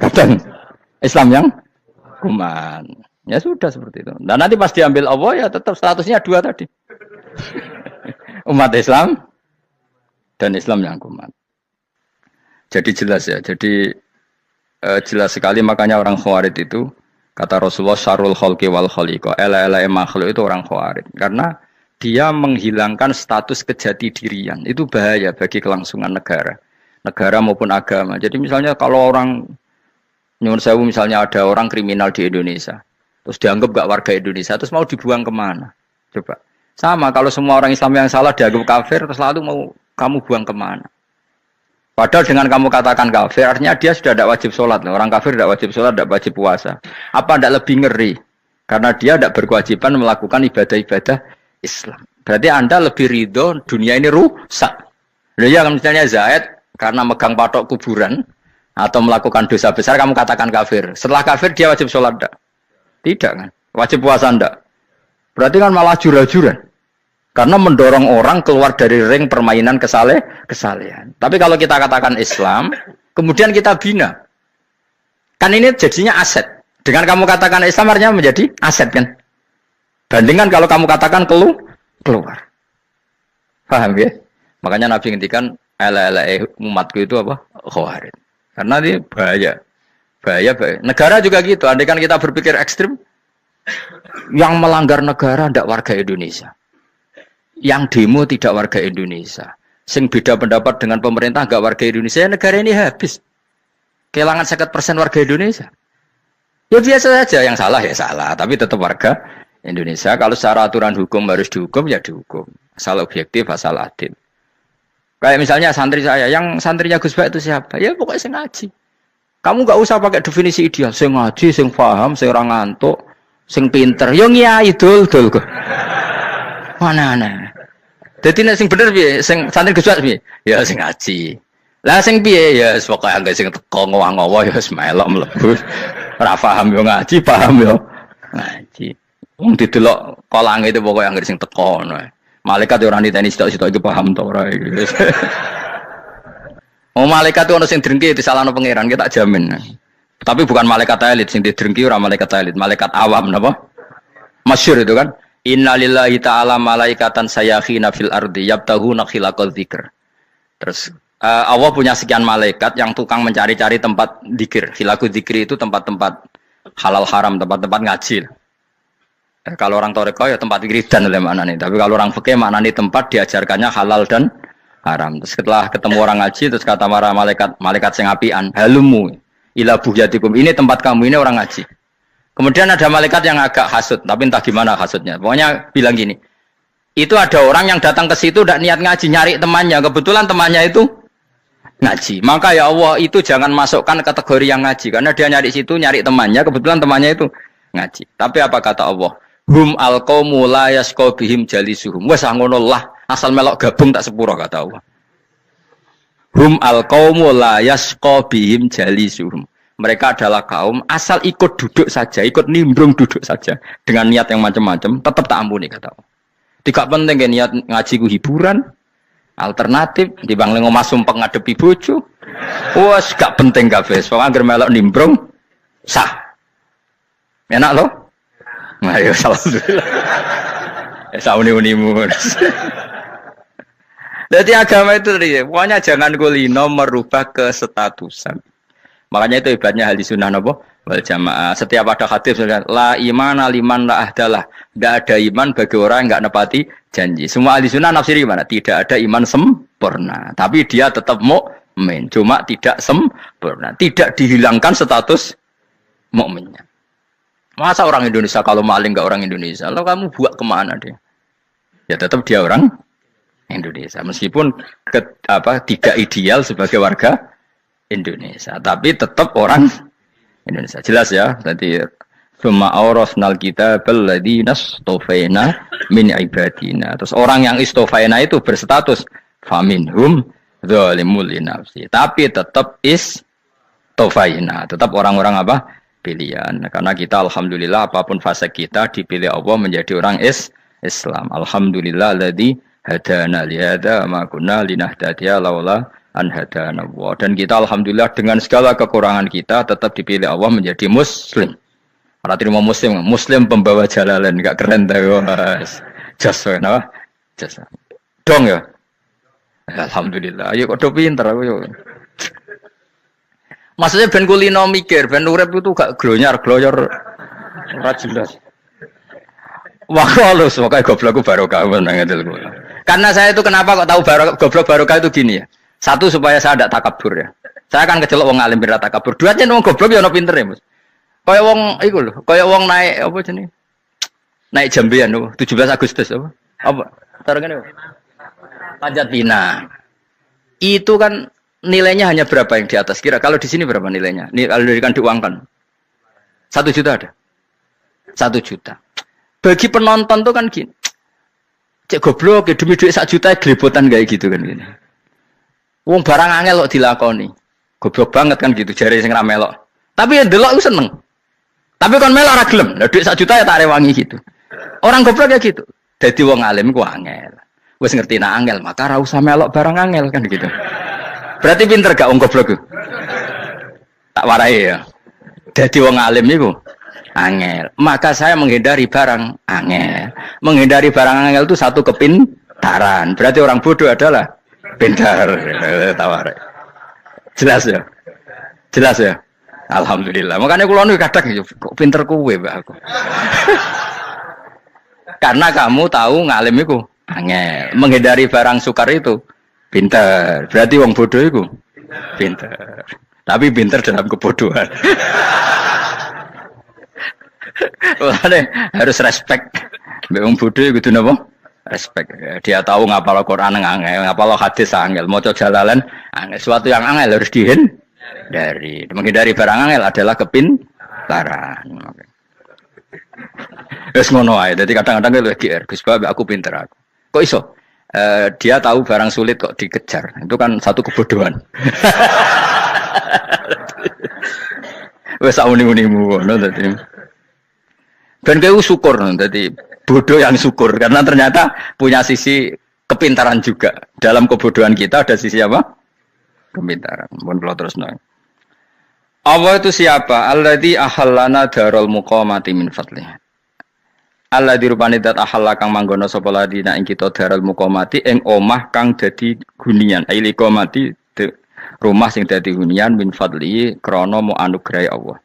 A: kadang Islam yang kuman. Ya sudah seperti itu. Dan nanti pas diambil Allah ya tetap statusnya dua tadi. <laughs> umat Islam, dan Islam yang kumat. Jadi jelas ya, jadi e, jelas sekali makanya orang khawarid itu kata Rasulullah syarul Khalqi wal khaliqa, ela-ela makhluk itu orang khawarid. karena dia menghilangkan status kejati dirian. Itu bahaya bagi kelangsungan negara, negara maupun agama. Jadi misalnya kalau orang nyuruh sewu misalnya ada orang kriminal di Indonesia, terus dianggap gak warga Indonesia, terus mau dibuang kemana? Coba. Sama kalau semua orang Islam yang salah dianggap kafir, terus lalu mau kamu buang kemana? Padahal dengan kamu katakan kafir, artinya dia sudah tidak wajib sholat. Orang kafir tidak wajib sholat, tidak wajib puasa. Apa tidak lebih ngeri? Karena dia tidak berkewajiban melakukan ibadah-ibadah Islam. Berarti Anda lebih ridho dunia ini rusak. Ya, misalnya Zaid karena megang patok kuburan atau melakukan dosa besar, kamu katakan kafir. Setelah kafir, dia wajib sholat tidak? Tidak kan? Wajib puasa tidak? Berarti kan malah jura-juran. Karena mendorong orang keluar dari ring permainan kesale, kesalehan. Tapi kalau kita katakan Islam, kemudian kita bina. Kan ini jadinya aset. Dengan kamu katakan Islam artinya menjadi aset kan? Bandingkan kalau kamu katakan kelu, keluar. Paham ya? Makanya Nabi ngendikan ala-ala umatku itu apa? Khawarin. Karena ini bahaya. Bahaya, bahaya. Negara juga gitu. Andai kan kita berpikir ekstrim, yang melanggar negara tidak warga Indonesia yang demo tidak warga Indonesia. Sing beda pendapat dengan pemerintah nggak warga Indonesia, negara ini habis. Kehilangan persen warga Indonesia. Ya biasa saja, yang salah ya salah, tapi tetap warga Indonesia. Kalau secara aturan hukum harus dihukum, ya dihukum. Asal objektif, asal adil. Kayak misalnya santri saya, yang santrinya Gus Baik itu siapa? Ya pokoknya sing ngaji. Kamu gak usah pakai definisi ideal, sing ngaji, sing paham, sing orang ngantuk, sing pinter. Yo ngiai dul dul Mana Mana jadi nek sing bener bi, Sing santri Gus bi, Ya sing ngaji. Lah sing bi, ya yang gak sing teko ngowah-ngowah ya wis melebur. Rafa Ora paham yo ngaji, paham yo ngaji. di telok kolang itu yang gak sing teko ngono. Malaikat ya orang di tenis situ itu paham tuh orang, <laughs> Oh malaikat itu orang sing drengki no pangeran kita jamin. Tapi bukan malaikat elit sing didrengki orang malaikat elit, malaikat awam napa? Masyur itu kan. Innalillahi ta'ala malaikatan sayakhina fil ardi yabtahuna khilaqadz dzikr. Terus uh, Allah punya sekian malaikat yang tukang mencari-cari tempat dzikir. Khilaku dikir itu tempat-tempat halal haram, tempat-tempat ngaji. Eh, kalau orang toreko ya tempat dikir dan oleh mana nih. Tapi kalau orang fakih mana nih tempat diajarkannya halal dan haram. Terus setelah ketemu orang ngaji terus kata para malaikat, malaikat sing apian, halumu ila buhyatikum. Ini tempat kamu, ini orang ngaji. Kemudian ada malaikat yang agak hasut, tapi entah gimana hasutnya. Pokoknya bilang gini, itu ada orang yang datang ke situ tidak niat ngaji, nyari temannya. Kebetulan temannya itu ngaji. Maka ya Allah itu jangan masukkan kategori yang ngaji, karena dia nyari situ, nyari temannya. Kebetulan temannya itu ngaji. Tapi apa kata Allah? Hum al la yaskobihim jalisuhum. Wes ah, lah, asal melok gabung tak sepuro kata Allah. Hum al la yaskobihim jalisuhum mereka adalah kaum asal ikut duduk saja, ikut nimbrung duduk saja dengan niat yang macam-macam, tetap tak ampuni kata Allah. Tidak penting kan niat ngaji ku hiburan, alternatif di bang lengo masum pengadepi bucu, Wah, gak penting kabeh, soalnya agar melok nimbrung sah. Enak loh. Nah, ya alhamdulillah. <laughs> ya sauni-unimu. <laughs> Jadi agama itu tadi, pokoknya jangan kulino merubah ke statusan. Makanya itu hal di sunnah nopo wal jamaah. Setiap ada sudah la iman aliman la adalah Tidak ada iman bagi orang yang nggak nepati janji. Semua ahli sunnah nafsiri gimana? Tidak ada iman sempurna. Tapi dia tetap mukmin. Cuma tidak sempurna. Tidak dihilangkan status mukminnya. Masa orang Indonesia kalau maling nggak orang Indonesia? Lo kamu buat kemana dia? Ya tetap dia orang Indonesia. Meskipun ke, apa tidak ideal sebagai warga Indonesia, tapi tetap orang Indonesia. Jelas ya, tadi orang aurasnal kita belladina stofena min ibadina. Terus orang yang istofena itu berstatus faminhum zalimul nafsi. Tapi tetap is tofaina, tetap orang-orang apa? pilihan. Karena kita alhamdulillah apapun fase kita dipilih Allah menjadi orang is Islam. Alhamdulillah ladzi hadana li hadza ma kunna linahtadiya laula anhadana Allah. Dan kita alhamdulillah dengan segala kekurangan kita tetap dipilih Allah menjadi muslim. Ora terima muslim, muslim pembawa jalalan enggak keren ta wes. Jasa napa? Jasa. Dong ya. Alhamdulillah. Ayo kok pinter aku yo. Maksudnya ben kulino mikir, ben urip itu gak glonyar gloyor ora jelas. Wah, kalau semoga goblokku barokah menang Karena saya itu kenapa kok tahu barokah, goblok barokah itu gini ya. Satu supaya saya tidak takabur ya. Saya akan kecelok wong alim berat takabur. Dua aja wong goblok ya no pinter ya, Mas. Kayak wong iku kaya kayak wong naik apa jenis? Naik jambian tujuh belas Agustus apa? Apa? Taruh kan Panjat Pinang. Itu kan nilainya hanya berapa yang di atas kira? Kalau di sini berapa nilainya? Ini kalau diberikan diuangkan. Satu juta ada? Satu juta. Bagi penonton tuh kan gini. Cek goblok ya demi duit satu juta ya gelebotan kayak gitu kan gini. Wong barang angel kok dilakoni. Goblok banget kan gitu jari sing melok. Tapi yang delok lu seneng. Tapi kon melok ora gelem. Lah dhuwit 1 juta ya tak rewangi gitu. Orang goblok ya gitu. Jadi wong alim ku angel. Wis ngerti nak angel, maka ora usah melok barang angel kan gitu. Berarti pinter gak wong goblok Tak warai ya. Jadi wong alim niku angel. Maka saya menghindari barang angel. Menghindari barang angel itu satu kepintaran. Berarti orang bodoh adalah Pintar, <laughs> tawar. Jelas ya? Jelas ya? Alhamdulillah. Makanya kulo nu kadang ya, kok pinter kue mbak aku. <laughs> Karena kamu tahu ngalim angel. Menghindari barang sukar itu pinter. Berarti uang bodoh itu pinter. Tapi pinter dalam kebodohan. Wah, <laughs> harus respect Bung Budi, bodoh kudu respect. Dia tahu lo Quran angel, lo hadis angel, mau coba jalan, angel. Suatu yang angel harus dihin dari menghindari barang angel adalah kepin barang. Wes ngono ae. jadi kadang-kadang gue GR, Gus Bab aku pinter aku. Kok iso? Eh, dia tahu barang sulit kok dikejar. Itu kan satu kebodohan. <laughs> Wes awuning-awuningmu, munimu tadi. dadi. Ben kowe syukur bodoh yang syukur karena ternyata punya sisi kepintaran juga dalam kebodohan kita ada sisi apa kepintaran pun kalau terus nang Allah itu siapa Allah di ahlana darul mukomati min fatli. Allah di rupane dat ahlak kang manggono sopola di ing kita darul mukomati eng omah kang jadi gunian aili komati rumah sing jadi hunian min fatli krono mu anugerai Allah.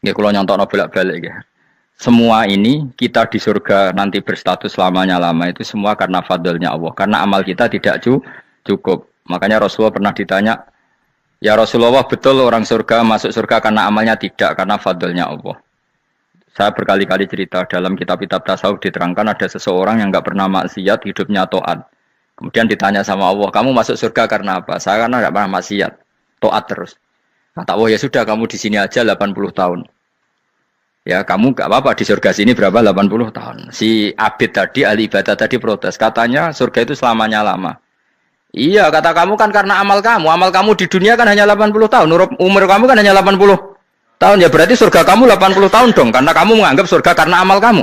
A: Gak kula nyontok bolak-balik gak semua ini kita di surga nanti berstatus lamanya lama itu semua karena fadlnya Allah karena amal kita tidak cukup makanya Rasulullah pernah ditanya ya Rasulullah betul orang surga masuk surga karena amalnya tidak karena fadlnya Allah saya berkali-kali cerita dalam kitab-kitab tasawuf diterangkan ada seseorang yang nggak pernah maksiat hidupnya toat kemudian ditanya sama Allah kamu masuk surga karena apa saya karena nggak pernah maksiat toat terus kata Allah ya sudah kamu di sini aja 80 tahun Ya kamu gak apa-apa di surga sini berapa 80 tahun. Si Abid tadi ahli ibadah tadi protes. Katanya surga itu selamanya lama. Iya kata kamu kan karena amal kamu. Amal kamu di dunia kan hanya 80 tahun. Umur kamu kan hanya 80 tahun. Ya berarti surga kamu 80 tahun dong. Karena kamu menganggap surga karena amal kamu.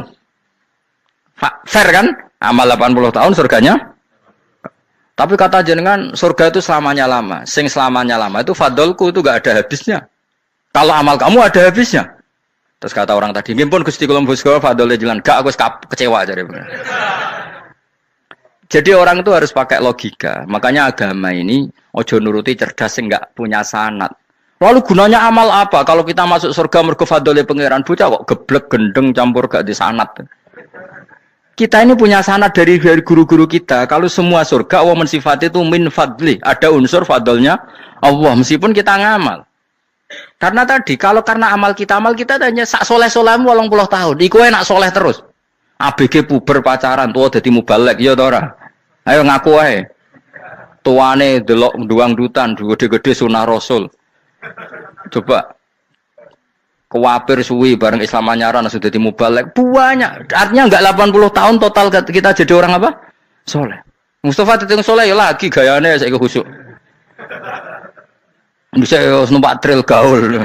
A: Fair kan? Amal 80 tahun surganya. Tapi kata jenengan surga itu selamanya lama. Sing selamanya lama itu fadolku itu gak ada habisnya. Kalau amal kamu ada habisnya. Terus kata orang tadi, pun Gusti kula mbusko fadole jalan. Gak aku kecewa jare. Jadi orang itu harus pakai logika. Makanya agama ini ojo nuruti cerdas sing nggak punya sanat. Lalu gunanya amal apa? Kalau kita masuk surga mergo fadole pangeran bocah kok geblek gendeng campur gak di sanat. Kita ini punya sanat dari guru-guru kita. Kalau semua surga Allah mensifati itu min fadli, ada unsur fadolnya Allah meskipun kita ngamal. Karena tadi kalau karena amal kita amal kita tanya sak soleh solehmu walang puluh tahun, iku enak soleh terus. ABG puber pacaran tua jadi mubalek ya tora. Ayo ngaku ae. Tuane delok duang dutan gede-gede sunah rasul. Coba kewapir suwi bareng Islam anyaran sudah jadi mubalek banyak. Artinya enggak 80 tahun total kita jadi orang apa? Soleh. Mustafa titung soleh ya lagi gayane saya khusyuk. Bisa harus numpak trail gaul.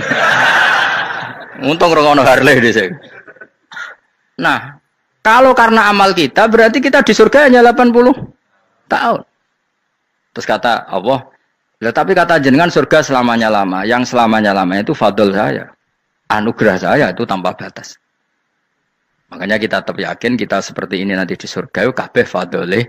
A: Untung rongono Harley di sini. Nah, kalau karena amal kita berarti kita di surga hanya 80 tahun. Terus kata Allah, tetapi tapi kata jenengan surga selamanya lama, yang selamanya lama itu fadl saya. Anugerah saya itu tanpa batas. Makanya kita tetap yakin kita seperti ini nanti di surga kabeh fadlih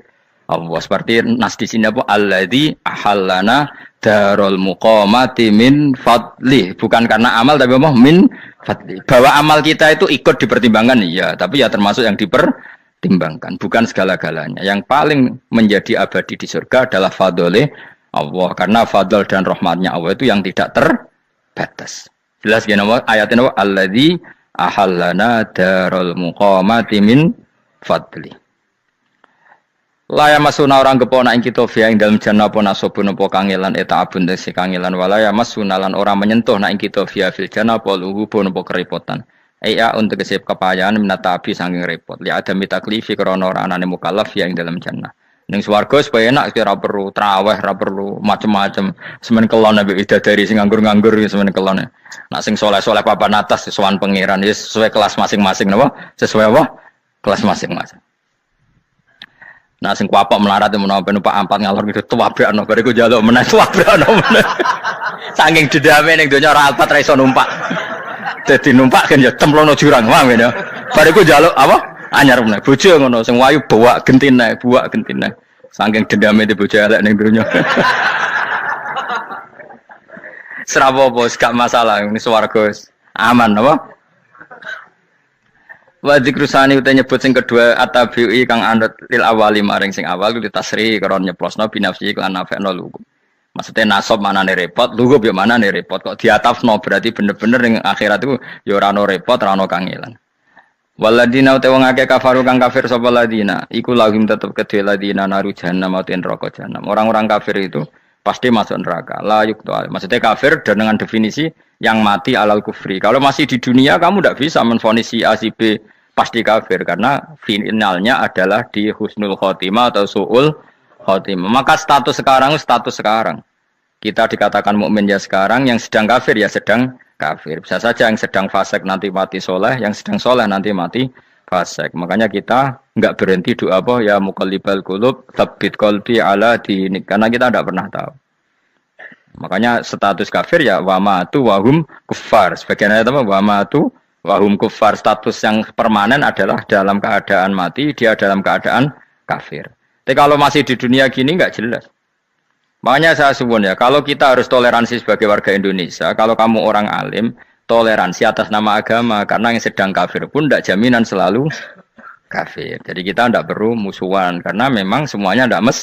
A: Allah seperti nas di sini apa alladzi ahallana darul muqamati min fadli bukan karena amal tapi apa min fadli bahwa amal kita itu ikut dipertimbangkan iya tapi ya termasuk yang dipertimbangkan bukan segala-galanya yang paling menjadi abadi di surga adalah fadole Allah karena fadl dan rahmatnya Allah itu yang tidak terbatas jelas gini Allah ayatnya Allah di ahallana darul muqamati min fadli Laya masuna orang kepona ing kita via ing dalam jannah pona sobu nopo kangelan eta abun desi kangelan walaya masuna lan orang menyentuh na ing kita via fil jannah polu hubu nopo kerepotan. Eya eh, untuk kesip kepayaan minata api sanging repot. Li ada mitaklifi orang ane muka mukallaf yang ing dalam jannah. Neng suwargo supaya enak kira perlu teraweh, ora perlu macem-macem. Semen kelon nabi dari sing nganggur-nganggur ya, semen kelon. Ya. Nak sing soleh-soleh papan atas ya, sesuai pangeran, ya sesuai kelas masing-masing nopo Sesuai apa? Kelas masing-masing. Nah sing kuapok melarat yang menawa ben Pak Ampat ngalor gitu tua no bariku jaluk meneh <laughs> tua no meneh. Sangking dedame ning donya ora Ampat ra iso numpak. Jadi numpak kan ya curang jurang paham ya. Bariku jaluk apa? Anyar meneh. Bojo ngono sing wayu bawa gentine, gentin naik Saking dendame di bojo elek ning donya. bos <laughs> gak masalah, ini suara aman apa? Wa Rusani uta nyebut sing kedua atabi'i kang anut lil awali maring sing awal kuwi tasri karon nyeplosno binafsi lan nafekno lugu. Maksudnya nasab mana nih repot, lugu ya mana nih repot. Kok diatafno berarti bener-bener yang akhirat itu yo ya rano repot, rano kangelan. Waladina uta wong akeh kafaru kang kafir sapa ladina, iku lahim tetep kedhe ladina naru jahannam uten neraka jahannam. Orang-orang kafir itu pasti masuk neraka. La yuktual. Maksudnya kafir dan dengan definisi yang mati alal kufri. Kalau masih di dunia kamu tidak bisa menfonisi A si B pasti kafir karena finalnya adalah di husnul khotimah atau suul khotimah. Maka status sekarang status sekarang. Kita dikatakan mukmin ya sekarang, yang sedang kafir ya sedang kafir. Bisa saja yang sedang fasek nanti mati soleh, yang sedang soleh nanti mati fasek. Makanya kita nggak berhenti doa apa ya mukallibal qulub tabbit qalbi ala di karena kita tidak pernah tahu. Makanya status kafir ya wama tu wahum kufar. Sebagian ayat apa wama tu wahum kufar. Status yang permanen adalah dalam keadaan mati, dia dalam keadaan kafir. Tapi kalau masih di dunia gini nggak jelas. Makanya saya sebut ya, kalau kita harus toleransi sebagai warga Indonesia, kalau kamu orang alim, toleransi atas nama agama karena yang sedang kafir pun tidak jaminan selalu kafir. Jadi kita tidak perlu musuhan karena memang semuanya tidak mes,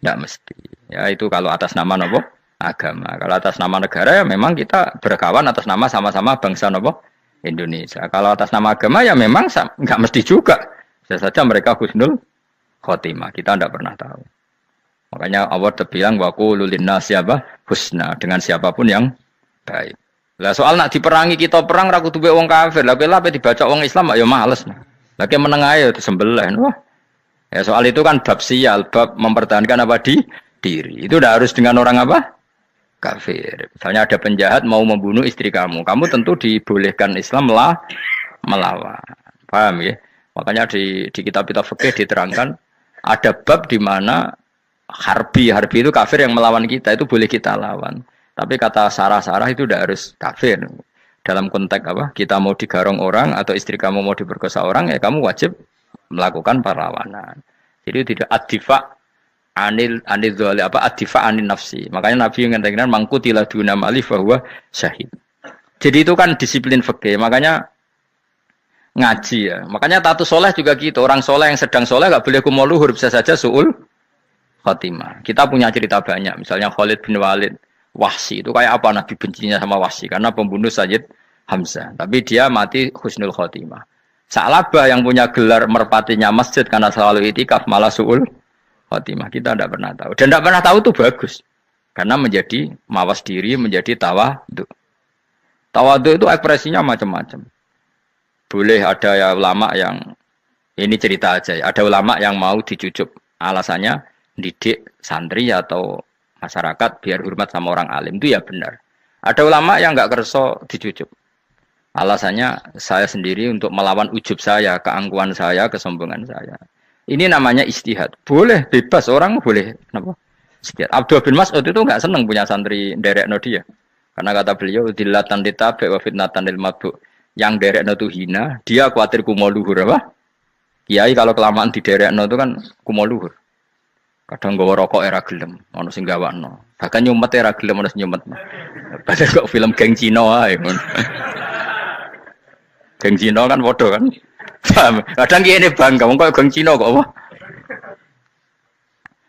A: tidak mesti. Ya itu kalau atas nama nopo agama. Kalau atas nama negara ya memang kita berkawan atas nama sama-sama bangsa nopo Indonesia. Kalau atas nama agama ya memang nggak mesti juga. Bisa saja mereka khusnul khotimah. Kita tidak pernah tahu. Makanya Allah terbilang waku lulin siapa husna dengan siapapun yang baik. Lah soal nak diperangi kita perang ragu tuh wong kafir. Lah kowe dibaca wong Islam ya males. Lah lagi meneng ae ya disembelih. Wah. Ya soal itu kan bab sial, bab mempertahankan apa di diri. Itu udah harus dengan orang apa? Kafir. Misalnya ada penjahat mau membunuh istri kamu, kamu tentu dibolehkan Islam lah melawan. Paham ya? Makanya di di kitab-kitab fikih diterangkan ada bab di mana harbi harbi itu kafir yang melawan kita itu boleh kita lawan. Tapi kata sarah-sarah itu tidak harus kafir. Dalam konteks apa? Kita mau digarong orang atau istri kamu mau diperkosa orang ya kamu wajib melakukan perlawanan. Jadi tidak adifa anil anil zuali apa adifa anil nafsi. Makanya Nabi yang mengatakan mangkutilah dunia malif bahwa syahid. Jadi itu kan disiplin fakih. Makanya ngaji ya. Makanya tatu soleh juga gitu. Orang soleh yang sedang soleh nggak boleh kumoluhur bisa saja suul khotimah. Kita punya cerita banyak. Misalnya Khalid bin Walid Wahsi itu kayak apa Nabi bencinya sama Wahsi karena pembunuh Sayyid Hamzah. Tapi dia mati husnul khotimah. Sa'labah yang punya gelar merpatinya masjid karena selalu itikaf malah su'ul khotimah. Kita tidak pernah tahu. Dan tidak pernah tahu itu bagus. Karena menjadi mawas diri, menjadi tawadu. Tawadu itu ekspresinya macam-macam. Boleh ada ya ulama yang, ini cerita aja ya, ada ulama yang mau dicucup. Alasannya didik santri atau masyarakat biar hormat sama orang alim itu ya benar. Ada ulama yang nggak kerso dicucup. Alasannya saya sendiri untuk melawan ujub saya, keangkuhan saya, kesombongan saya. Ini namanya istihad. Boleh bebas orang boleh kenapa? Istihad. Abdul bin Mas'ud itu nggak seneng punya santri derek no dia. Karena kata beliau dilatan ditabe wa fitnatan lil mabuk. Yang derek no hina, dia khawatir kumoluhur apa? Kiai kalau kelamaan di derek no itu kan kumoluhur. Kadang gawa rokok era gelem, manusia sing gawakno. Bahkan nyumet era gelem manusia sing nyumet. Padahal kok film geng Cina ae. geng Cina kan padha kan. Paham? Kadang kene bangga kamu kok geng Cina kok apa?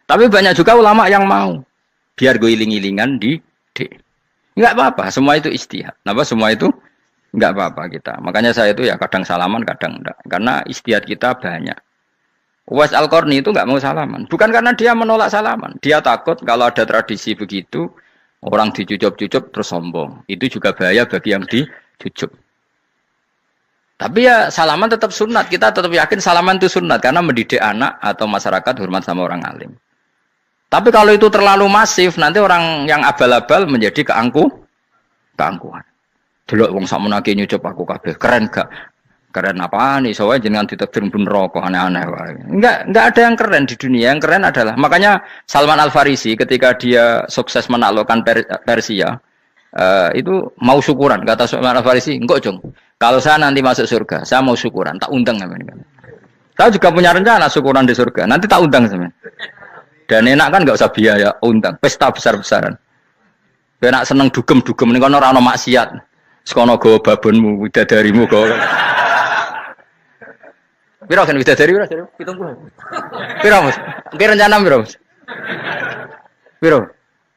A: Tapi banyak juga ulama yang mau biar gue iling-ilingan di D. nggak apa-apa, semua itu istihad. Kenapa semua itu nggak apa-apa kita. Makanya saya itu ya kadang salaman, kadang enggak. Karena istihad kita banyak. Uwais al Korni itu nggak mau salaman. Bukan karena dia menolak salaman. Dia takut kalau ada tradisi begitu orang dicucup-cucup terus sombong. Itu juga bahaya bagi yang dicucup. Tapi ya salaman tetap sunat. Kita tetap yakin salaman itu sunat karena mendidik anak atau masyarakat hormat sama orang alim. Tapi kalau itu terlalu masif, nanti orang yang abal-abal menjadi keangku, keangkuhan. Delok wong sakmenake nyucup aku kabeh, keren gak? keren apa nih soalnya jenengan ditakdir pun rokok aneh-aneh enggak enggak ada yang keren di dunia yang keren adalah makanya Salman Al Farisi ketika dia sukses menaklukkan Persia eh, itu mau syukuran kata Salman Al Farisi enggak jong kalau saya nanti masuk surga saya mau syukuran tak undang namanya saya juga punya rencana syukuran di surga nanti tak undang ini dan enak kan enggak usah biaya undang pesta besar-besaran enak seneng dugem-dugem ini kan orang maksiat sekarang gue babonmu dadarimu gue Piro kan bisa dari piro? Pitung puluh. Piro mas? Piro rencana piro mas? Piro?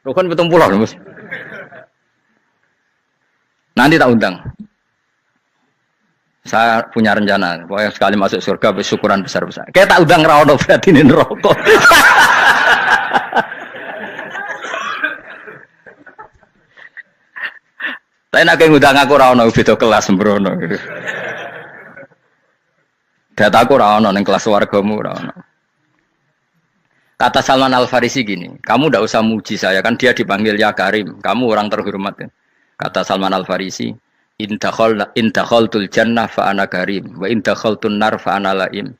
A: Rukun pitung puluh mas. Nanti tak undang. Saya punya rencana. Pokoknya sekali masuk surga bersyukuran besar besar. Kayak tak undang rawon berarti ini rokok. Tapi nak undang aku rawon itu kelas sembrono. Dataku ora ono neng kelas wargamu ora ono. Kata Salman Al Farisi gini, kamu tidak usah muji saya kan dia dipanggil ya Karim, kamu orang terhormat. kan. Kata Salman Al Farisi, indakhol tul jannah fa ana Karim, wa tul nar fa ana laim.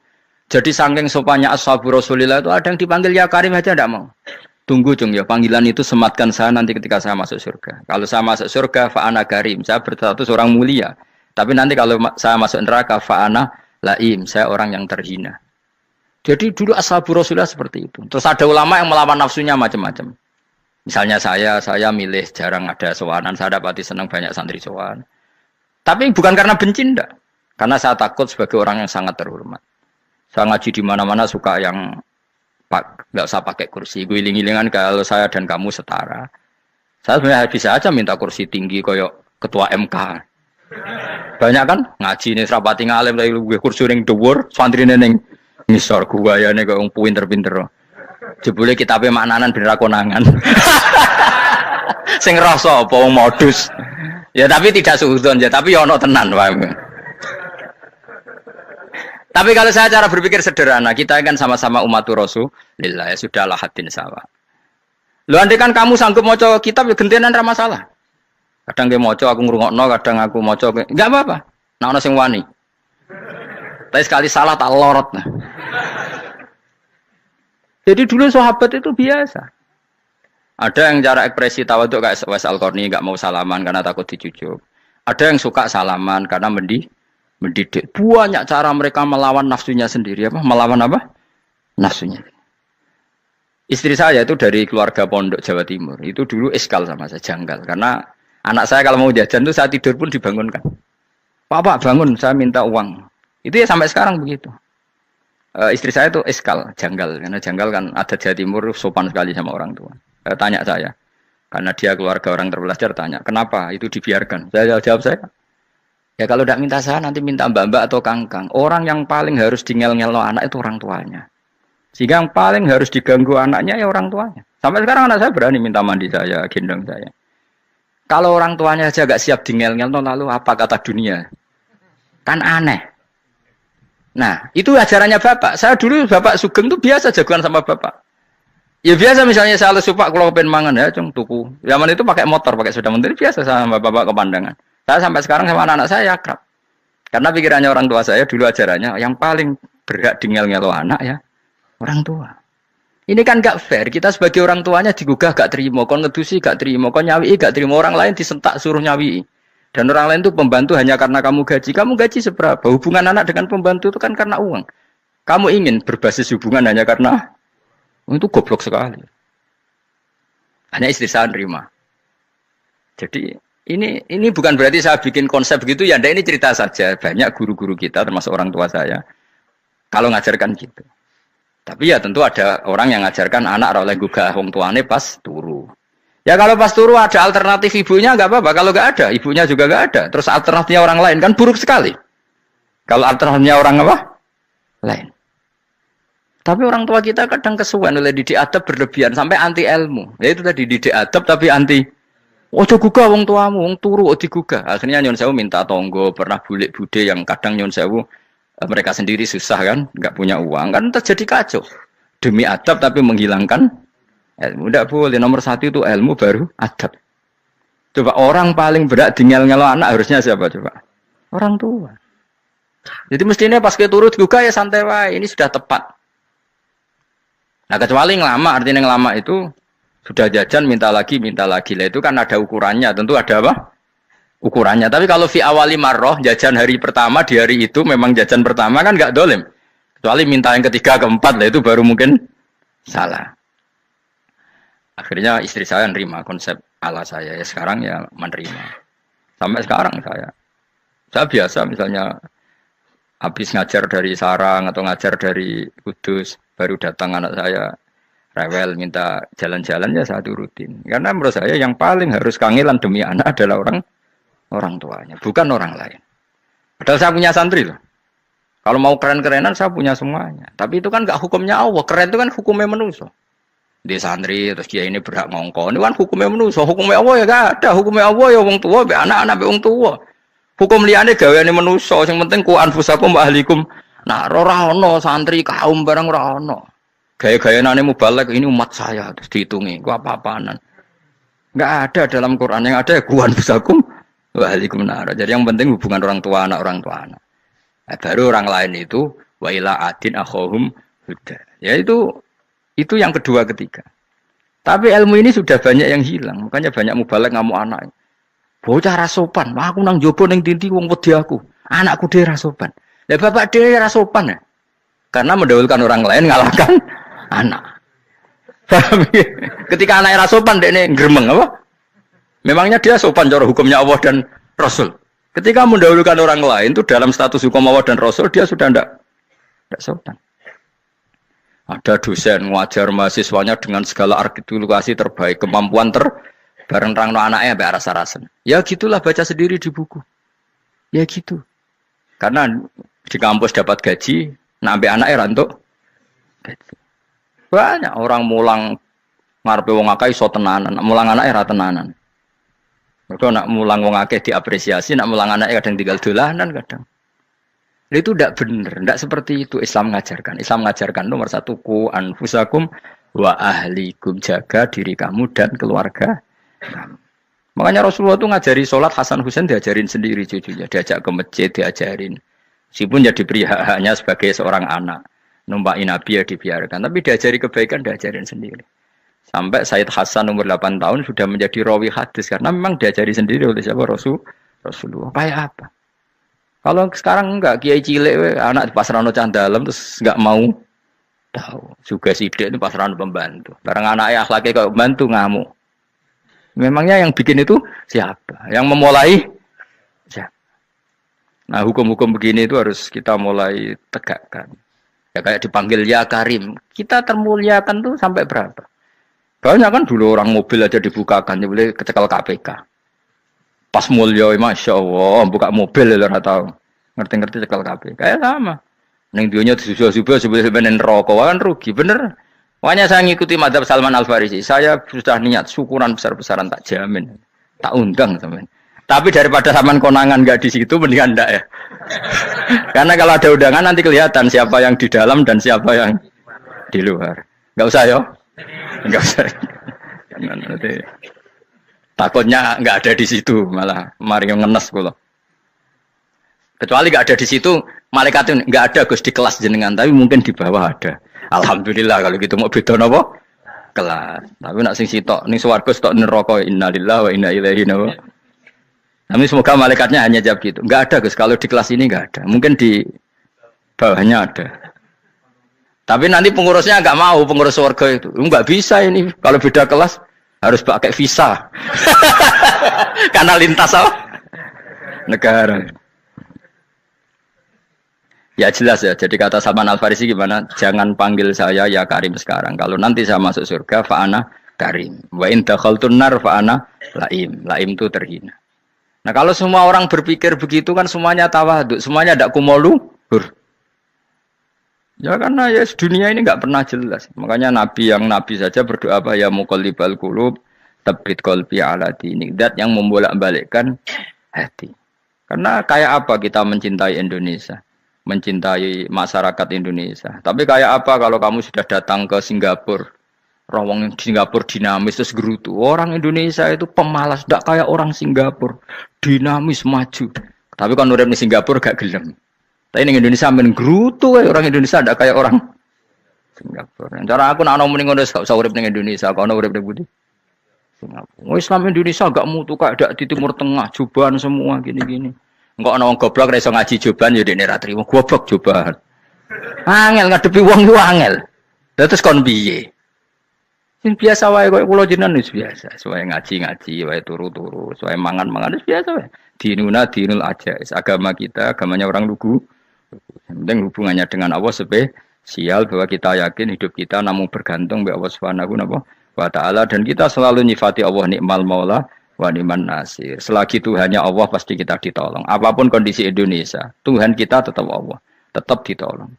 A: Jadi sangking sopanya ashabu Rasulillah itu ada yang dipanggil ya Karim aja tidak mau. Tunggu cung ya panggilan itu sematkan saya nanti ketika saya masuk surga. Kalau saya masuk surga fa ana Karim, saya berstatus orang mulia. Tapi nanti kalau saya masuk neraka fa ana laim, saya orang yang terhina. Jadi dulu ashabu Rasulullah seperti itu. Terus ada ulama yang melawan nafsunya macam-macam. Misalnya saya, saya milih jarang ada sowanan, saya dapati senang banyak santri sowan. Tapi bukan karena benci ndak. Karena saya takut sebagai orang yang sangat terhormat. Saya ngaji di mana-mana suka yang pak nggak usah pakai kursi. Gue gulingan kalau saya dan kamu setara. Saya sebenarnya bisa aja minta kursi tinggi koyok ketua MK. Banyak kan ngaji nih serapati ngalim lagi gue kursi ring door santri neneng ngisor gua ya nih gue ngumpulin terpinter Jebule be maknanan bener konangan. <laughs> Sing rasa apa modus. Ya tapi tidak suudon ya, tapi yono ya ono tenan paham. Tapi kalau saya cara berpikir sederhana, kita kan sama-sama umat lillah ya sudahlah hadin sawah. Lu andai kan kamu sanggup mau coba kitab, ya gentianan ramah salah. Kadang mau moco aku ngurungok no kadang aku moco ke... nggak apa-apa. Nah, orang sing wani. Tapi sekali salah tak lorot. Nah. Jadi dulu sahabat itu biasa. Ada yang cara ekspresi tawa tuh kayak Wes Alkorni nggak mau salaman karena takut dicucuk. Ada yang suka salaman karena mendi mendidik. Banyak cara mereka melawan nafsunya sendiri apa? Melawan apa? Nafsunya. Istri saya itu dari keluarga pondok Jawa Timur. Itu dulu eskal sama saya janggal karena Anak saya kalau mau jajan tuh saya tidur pun dibangunkan. Papa bangun, saya minta uang. Itu ya sampai sekarang begitu. E, istri saya itu eskal, janggal. Karena janggal kan ada Jawa Timur sopan sekali sama orang tua. E, tanya saya. Karena dia keluarga orang terbelajar tanya, kenapa itu dibiarkan? Saya jawab, jawab saya, ya kalau tidak minta saya nanti minta mbak-mbak atau kangkang. Orang yang paling harus dingel-ngel anak itu orang tuanya. Sehingga yang paling harus diganggu anaknya ya orang tuanya. Sampai sekarang anak saya berani minta mandi saya, gendong saya. Kalau orang tuanya aja gak siap dingel-ngel, lalu apa kata dunia? Kan aneh. Nah, itu ajarannya Bapak. Saya dulu Bapak Sugeng tuh biasa jagoan sama Bapak. Ya biasa misalnya saya lesu Pak kalau pengen mangan ya cung tuku. Zaman itu pakai motor, pakai sepeda menteri biasa sama Bapak ke pandangan. Saya sampai sekarang sama anak-anak saya akrab. Karena pikirannya orang tua saya dulu ajarannya yang paling berat dingel ngel anak ya orang tua. Ini kan gak fair. Kita sebagai orang tuanya digugah gak terima, kon ngedusi gak terima, kon nyawi gak terima, orang lain disentak suruh nyawi. Dan orang lain itu pembantu hanya karena kamu gaji. Kamu gaji seberapa? Hubungan anak dengan pembantu itu kan karena uang. Kamu ingin berbasis hubungan hanya karena itu goblok sekali. Hanya istri saya nerima. Jadi ini ini bukan berarti saya bikin konsep gitu ya. Ini cerita saja. Banyak guru-guru kita termasuk orang tua saya kalau ngajarkan gitu. Tapi ya tentu ada orang yang ngajarkan anak oleh guga wong tuane pas turu. Ya kalau pas turu ada alternatif ibunya nggak apa-apa. Kalau nggak ada, ibunya juga nggak ada. Terus alternatifnya orang lain kan buruk sekali. Kalau alternatifnya orang apa? Lain. Tapi orang tua kita kadang kesuwan oleh didik adab berlebihan sampai anti ilmu. Ya itu tadi didik adab tapi anti Ojo gugah wong tuamu, wong turu oh digugah. Akhirnya nyon sewu minta tonggo, pernah bulik bude yang kadang nyon sewu Eh, mereka sendiri susah kan, nggak punya uang kan terjadi kacau. Demi adab tapi menghilangkan ilmu. Tidak boleh, nomor satu itu ilmu baru adab. Coba orang paling berat tinggal ngelo anak harusnya siapa coba? Orang tua. Jadi mestinya pas kita turut juga ya santai wae, ini sudah tepat. Nah kecuali ngelama, artinya ngelama itu sudah jajan minta lagi minta lagi lah itu kan ada ukurannya tentu ada apa ukurannya. Tapi kalau fi awali marroh, jajan hari pertama di hari itu memang jajan pertama kan nggak dolim. Kecuali minta yang ketiga, keempat lah itu baru mungkin salah. Akhirnya istri saya nerima konsep ala saya. Ya sekarang ya menerima. Sampai sekarang saya. Saya biasa misalnya habis ngajar dari sarang atau ngajar dari kudus baru datang anak saya rewel minta jalan jalannya ya saya turutin karena menurut saya yang paling harus kangelan demi anak adalah orang orang tuanya, bukan orang lain. Padahal saya punya santri loh. Kalau mau keren-kerenan saya punya semuanya. Tapi itu kan gak hukumnya Allah. Keren itu kan hukumnya manusia. Di santri terus dia ini berhak ngongkon. Ini kan hukumnya manusia. Hukumnya Allah ya gak ada. Hukumnya Allah ya wong tua, anak-anak orang wong tua. Hukum liane gawe ini manusia. Yang penting ku anfusakum wa ahlikum. Nah, rorano santri kaum barang rorano. Gaya-gaya nane mubalek ini umat saya terus dihitungi. Gua apa apaanan Gak ada dalam Quran yang ada ya ku anfusakum wa halikum naro. Jadi yang penting hubungan orang tua anak orang tua anak. Nah, baru orang lain itu wa ila adin akhohum huda. Ya itu itu yang kedua ketiga. Tapi ilmu ini sudah banyak yang hilang. Makanya banyak mubalak ngamuk anak. Bocah rasopan. Wah aku nang jopo neng tinti wong wedi aku. Anakku dia rasopan. Lah bapak dia rasopan ya. Karena mendahulukan orang lain ngalahkan <laughs> anak. Ya? Ketika anak rasopan neng gremeng apa? Memangnya dia sopan cara hukumnya Allah dan Rasul. Ketika mendahulukan orang lain itu dalam status hukum Allah dan Rasul dia sudah tidak tidak sopan. Ada dosen wajar mahasiswanya dengan segala artikulasi terbaik, kemampuan ter bareng no anaknya sampai rasa rasen. Ya gitulah baca sendiri di buku. Ya gitu. Karena di kampus dapat gaji, nambah anak anaknya rantuk Banyak orang mulang ngarepe wong akeh iso tenanan, mulang anak ra tenanan. Mereka nak mulang wong akeh diapresiasi, nak mulang anaknya kadang tinggal dolanan kadang. itu tidak benar, tidak seperti itu Islam mengajarkan. Islam mengajarkan nomor satu ku anfusakum wa ahlikum jaga diri kamu dan keluarga Makanya Rasulullah itu ngajari sholat Hasan Husain diajarin sendiri cucunya, diajak ke masjid diajarin. Meskipun jadi pria hak-haknya sebagai seorang anak, numpai Nabi ya dibiarkan, tapi diajari kebaikan diajarin sendiri. Sampai Said Hasan umur 8 tahun sudah menjadi rawi hadis karena memang diajari sendiri oleh siapa Rasul Rasulullah. Kayak apa? Kalau sekarang enggak kiai cilik anak di pasrano cah dalam terus enggak mau tahu. Juga sidik itu pasrano pembantu. Barang anak ayah akhlaknya kalau bantu ngamuk. Memangnya yang bikin itu siapa? Yang memulai siapa? Nah hukum-hukum begini itu harus kita mulai tegakkan. Ya kayak dipanggil ya Karim. Kita termuliakan tuh sampai berapa? Banyak kan dulu orang mobil aja dibukakan, boleh kecekel KPK. Pas mulia, masya Allah, buka mobil ya orang tahu. Ngerti-ngerti cekal KPK. kayak sama. Neng dionya disusul subuh sebelum neng rokok kan rugi bener. Makanya saya ngikuti madhab Salman Al Farisi. Saya sudah niat syukuran besar-besaran tak jamin, tak undang teman. Tapi daripada saman konangan nggak di situ mendingan ndak ya. <laughs> Karena kalau ada undangan nanti kelihatan siapa yang di dalam dan siapa yang di luar. Gak usah yo. Enggak usah. Jangan nanti takutnya nggak ada di situ malah mari ngenes kula. Kecuali enggak ada di situ malaikat enggak ada Gus di kelas jenengan tapi mungkin di bawah ada. Alhamdulillah kalau gitu mau beda napa? Kelas. Tapi nak sing sitok ning swarga sitok neraka innalillahi wa inna ilaihi napa? Tapi semoga malaikatnya hanya jawab gitu. Enggak ada Gus kalau di kelas ini enggak ada. Mungkin di bawahnya ada. Tapi nanti pengurusnya nggak mau pengurus warga itu. Nggak bisa ini kalau beda kelas harus pakai visa. <laughs> Karena lintas apa? Negara. Ya jelas ya. Jadi kata Salman Al Farisi gimana? Jangan panggil saya ya Karim sekarang. Kalau nanti saya masuk surga, faana Karim. Wa in dakhaltun nar faana laim. Laim itu terhina. Nah kalau semua orang berpikir begitu kan semuanya tawaduk, semuanya tidak Ya karena ya dunia ini nggak pernah jelas. Makanya nabi yang nabi saja berdoa apa ya mukallibal qulub tabit qalbi ala dinik. Dat yang membolak-balikkan hati. Karena kayak apa kita mencintai Indonesia? Mencintai masyarakat Indonesia. Tapi kayak apa kalau kamu sudah datang ke Singapura? Rawang di Singapura dinamis terus gerutu. Orang Indonesia itu pemalas, tidak kayak orang Singapura. Dinamis maju. Tapi kan orang di Singapura gak gelem. Tapi ini Indonesia men grutu orang Indonesia ndak kayak orang Singapura. Cara aku nak ngomong ning ngono gak urip ning Indonesia, kono urip ning Budi. Singapura. Oh, Islam Indonesia gak mutu kayak dak di Timur Tengah, jubahan semua gini-gini. Enggak ana wong goblok ra iso ngaji jubahan ya dekne ra trimo. Goblok jubahan. Angel ngadepi wong yo angel. Lah terus kon piye? Sing biasa wae kau kula jenengan wis biasa, Wae ngaji-ngaji, wae turu-turu, wae mangan-mangan wis biasa wae. Dinuna dinul aja, agama kita agamanya orang lugu. Yang penting hubungannya dengan Allah sial bahwa kita yakin hidup kita namun bergantung be Allah Subhanahu wa taala dan kita selalu nyifati Allah nikmal maula wa niman nasir. Selagi Tuhannya Allah pasti kita ditolong. Apapun kondisi Indonesia, Tuhan kita tetap Allah, tetap ditolong.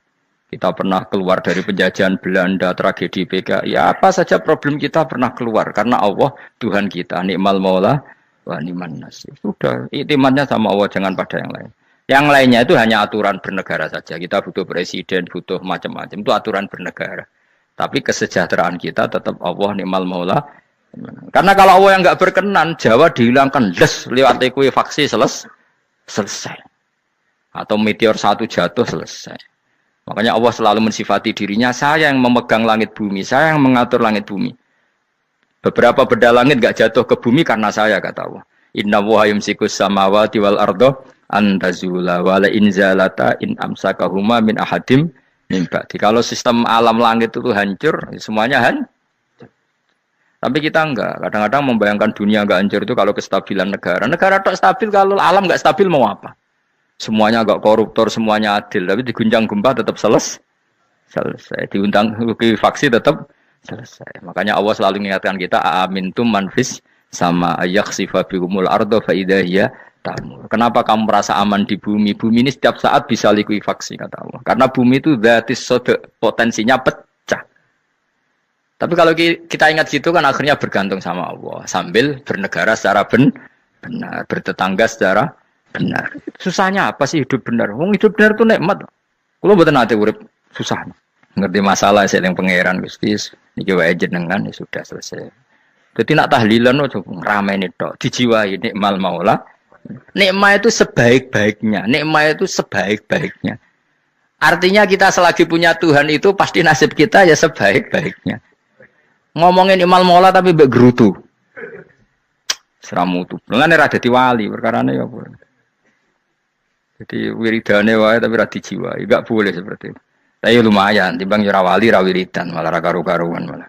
A: Kita pernah keluar dari penjajahan Belanda, tragedi PKI, ya apa saja problem kita pernah keluar karena Allah Tuhan kita, nikmal maula wa niman nasir. Sudah, itimannya sama Allah jangan pada yang lain. Yang lainnya itu hanya aturan bernegara saja. Kita butuh presiden, butuh macam-macam. Itu aturan bernegara. Tapi kesejahteraan kita tetap Allah nimal maula. Karena kalau Allah yang nggak berkenan, Jawa dihilangkan les lewat kue ya vaksin seles, selesai. Atau meteor satu jatuh selesai. Makanya Allah selalu mensifati dirinya, saya yang memegang langit bumi, saya yang mengatur langit bumi. Beberapa beda langit nggak jatuh ke bumi karena saya, kata Allah. Inna wuhayum sikus samawati wal ardo antazula wala inzalata in amsakahuma min ahadim mimba. Kalau sistem alam langit itu hancur, ya semuanya hancur. Tapi kita enggak. Kadang-kadang membayangkan dunia enggak hancur itu kalau kestabilan negara. Negara tak stabil kalau alam enggak stabil mau apa? Semuanya enggak koruptor, semuanya adil. Tapi diguncang gempa tetap selesai. Selesai. Diundang vaksin tetap selesai. Makanya Allah selalu mengingatkan kita amin tuh manfis sama ayak sifabikumul ardo faidahiyah Kenapa kamu merasa aman di bumi? Bumi ini setiap saat bisa likuifaksi kata Allah. Karena bumi itu gratis sode potensinya pecah. Tapi kalau kita ingat situ kan akhirnya bergantung sama Allah sambil bernegara secara ben benar, bertetangga secara benar. Susahnya apa sih hidup benar? Wong hidup benar itu nikmat. Kulo mboten nate urip susah. Ngerti masalah saya yang pangeran Gusti, niki wae jenengan ya sudah selesai. Jadi nak tahlilan ojo rame nih tok, dijiwai nikmal maula Nikmat itu sebaik-baiknya, nikmat itu sebaik-baiknya. Artinya kita selagi punya Tuhan itu pasti nasib kita ya sebaik-baiknya. Ngomongin imal mola tapi bergerutu gerutu. Seramutu. Dengan ada di wali perkarane ya boleh. Jadi wiridane wae tapi ra jiwa, enggak boleh seperti itu. Tapi ya lumayan timbang ya wali rawiridan. malah karu-karuan malah.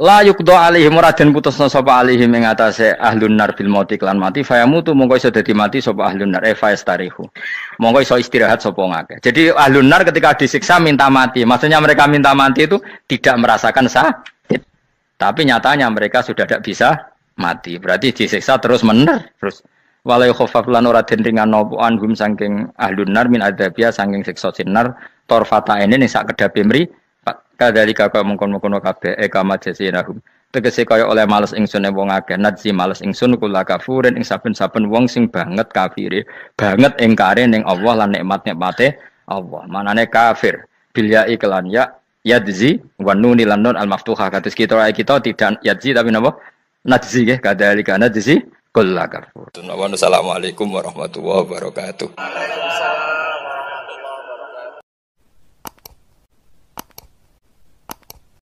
A: La yukdo alihim raden putus no sopa alihim yang atase ahlun nar bil mati klan mati mutu mongko iso dati mati sopa ahlun nar eva eh, yastarihu. Mongko iso istirahat sopa ngake. Jadi ahlun nar ketika disiksa minta mati. Maksudnya mereka minta mati itu tidak merasakan sakit. Tapi nyatanya mereka sudah tidak bisa mati. Berarti disiksa terus mener terus. walau khufaf lan ora den ringan nopo anhum saking ahlun nar min adabia saking siksa sinar torfata ini sak kedapi Kadali kaka mengkon kau kabe eka eh, majesinahum. Tegese kaya oleh malas ingsun wong akeh nadzi malas ingsun kula kafurin ing saben-saben wong sing banget kafire, banget ingkare ning Allah lan nikmat-nikmate Allah. Manane kafir. Bilya iklan ya yadzi wa nuni lan nun al maftuha kados kita kita tidak yadzi tapi napa nadzi nggih kadalika nadzi kula kafur. Assalamualaikum warahmatullahi wabarakatuh.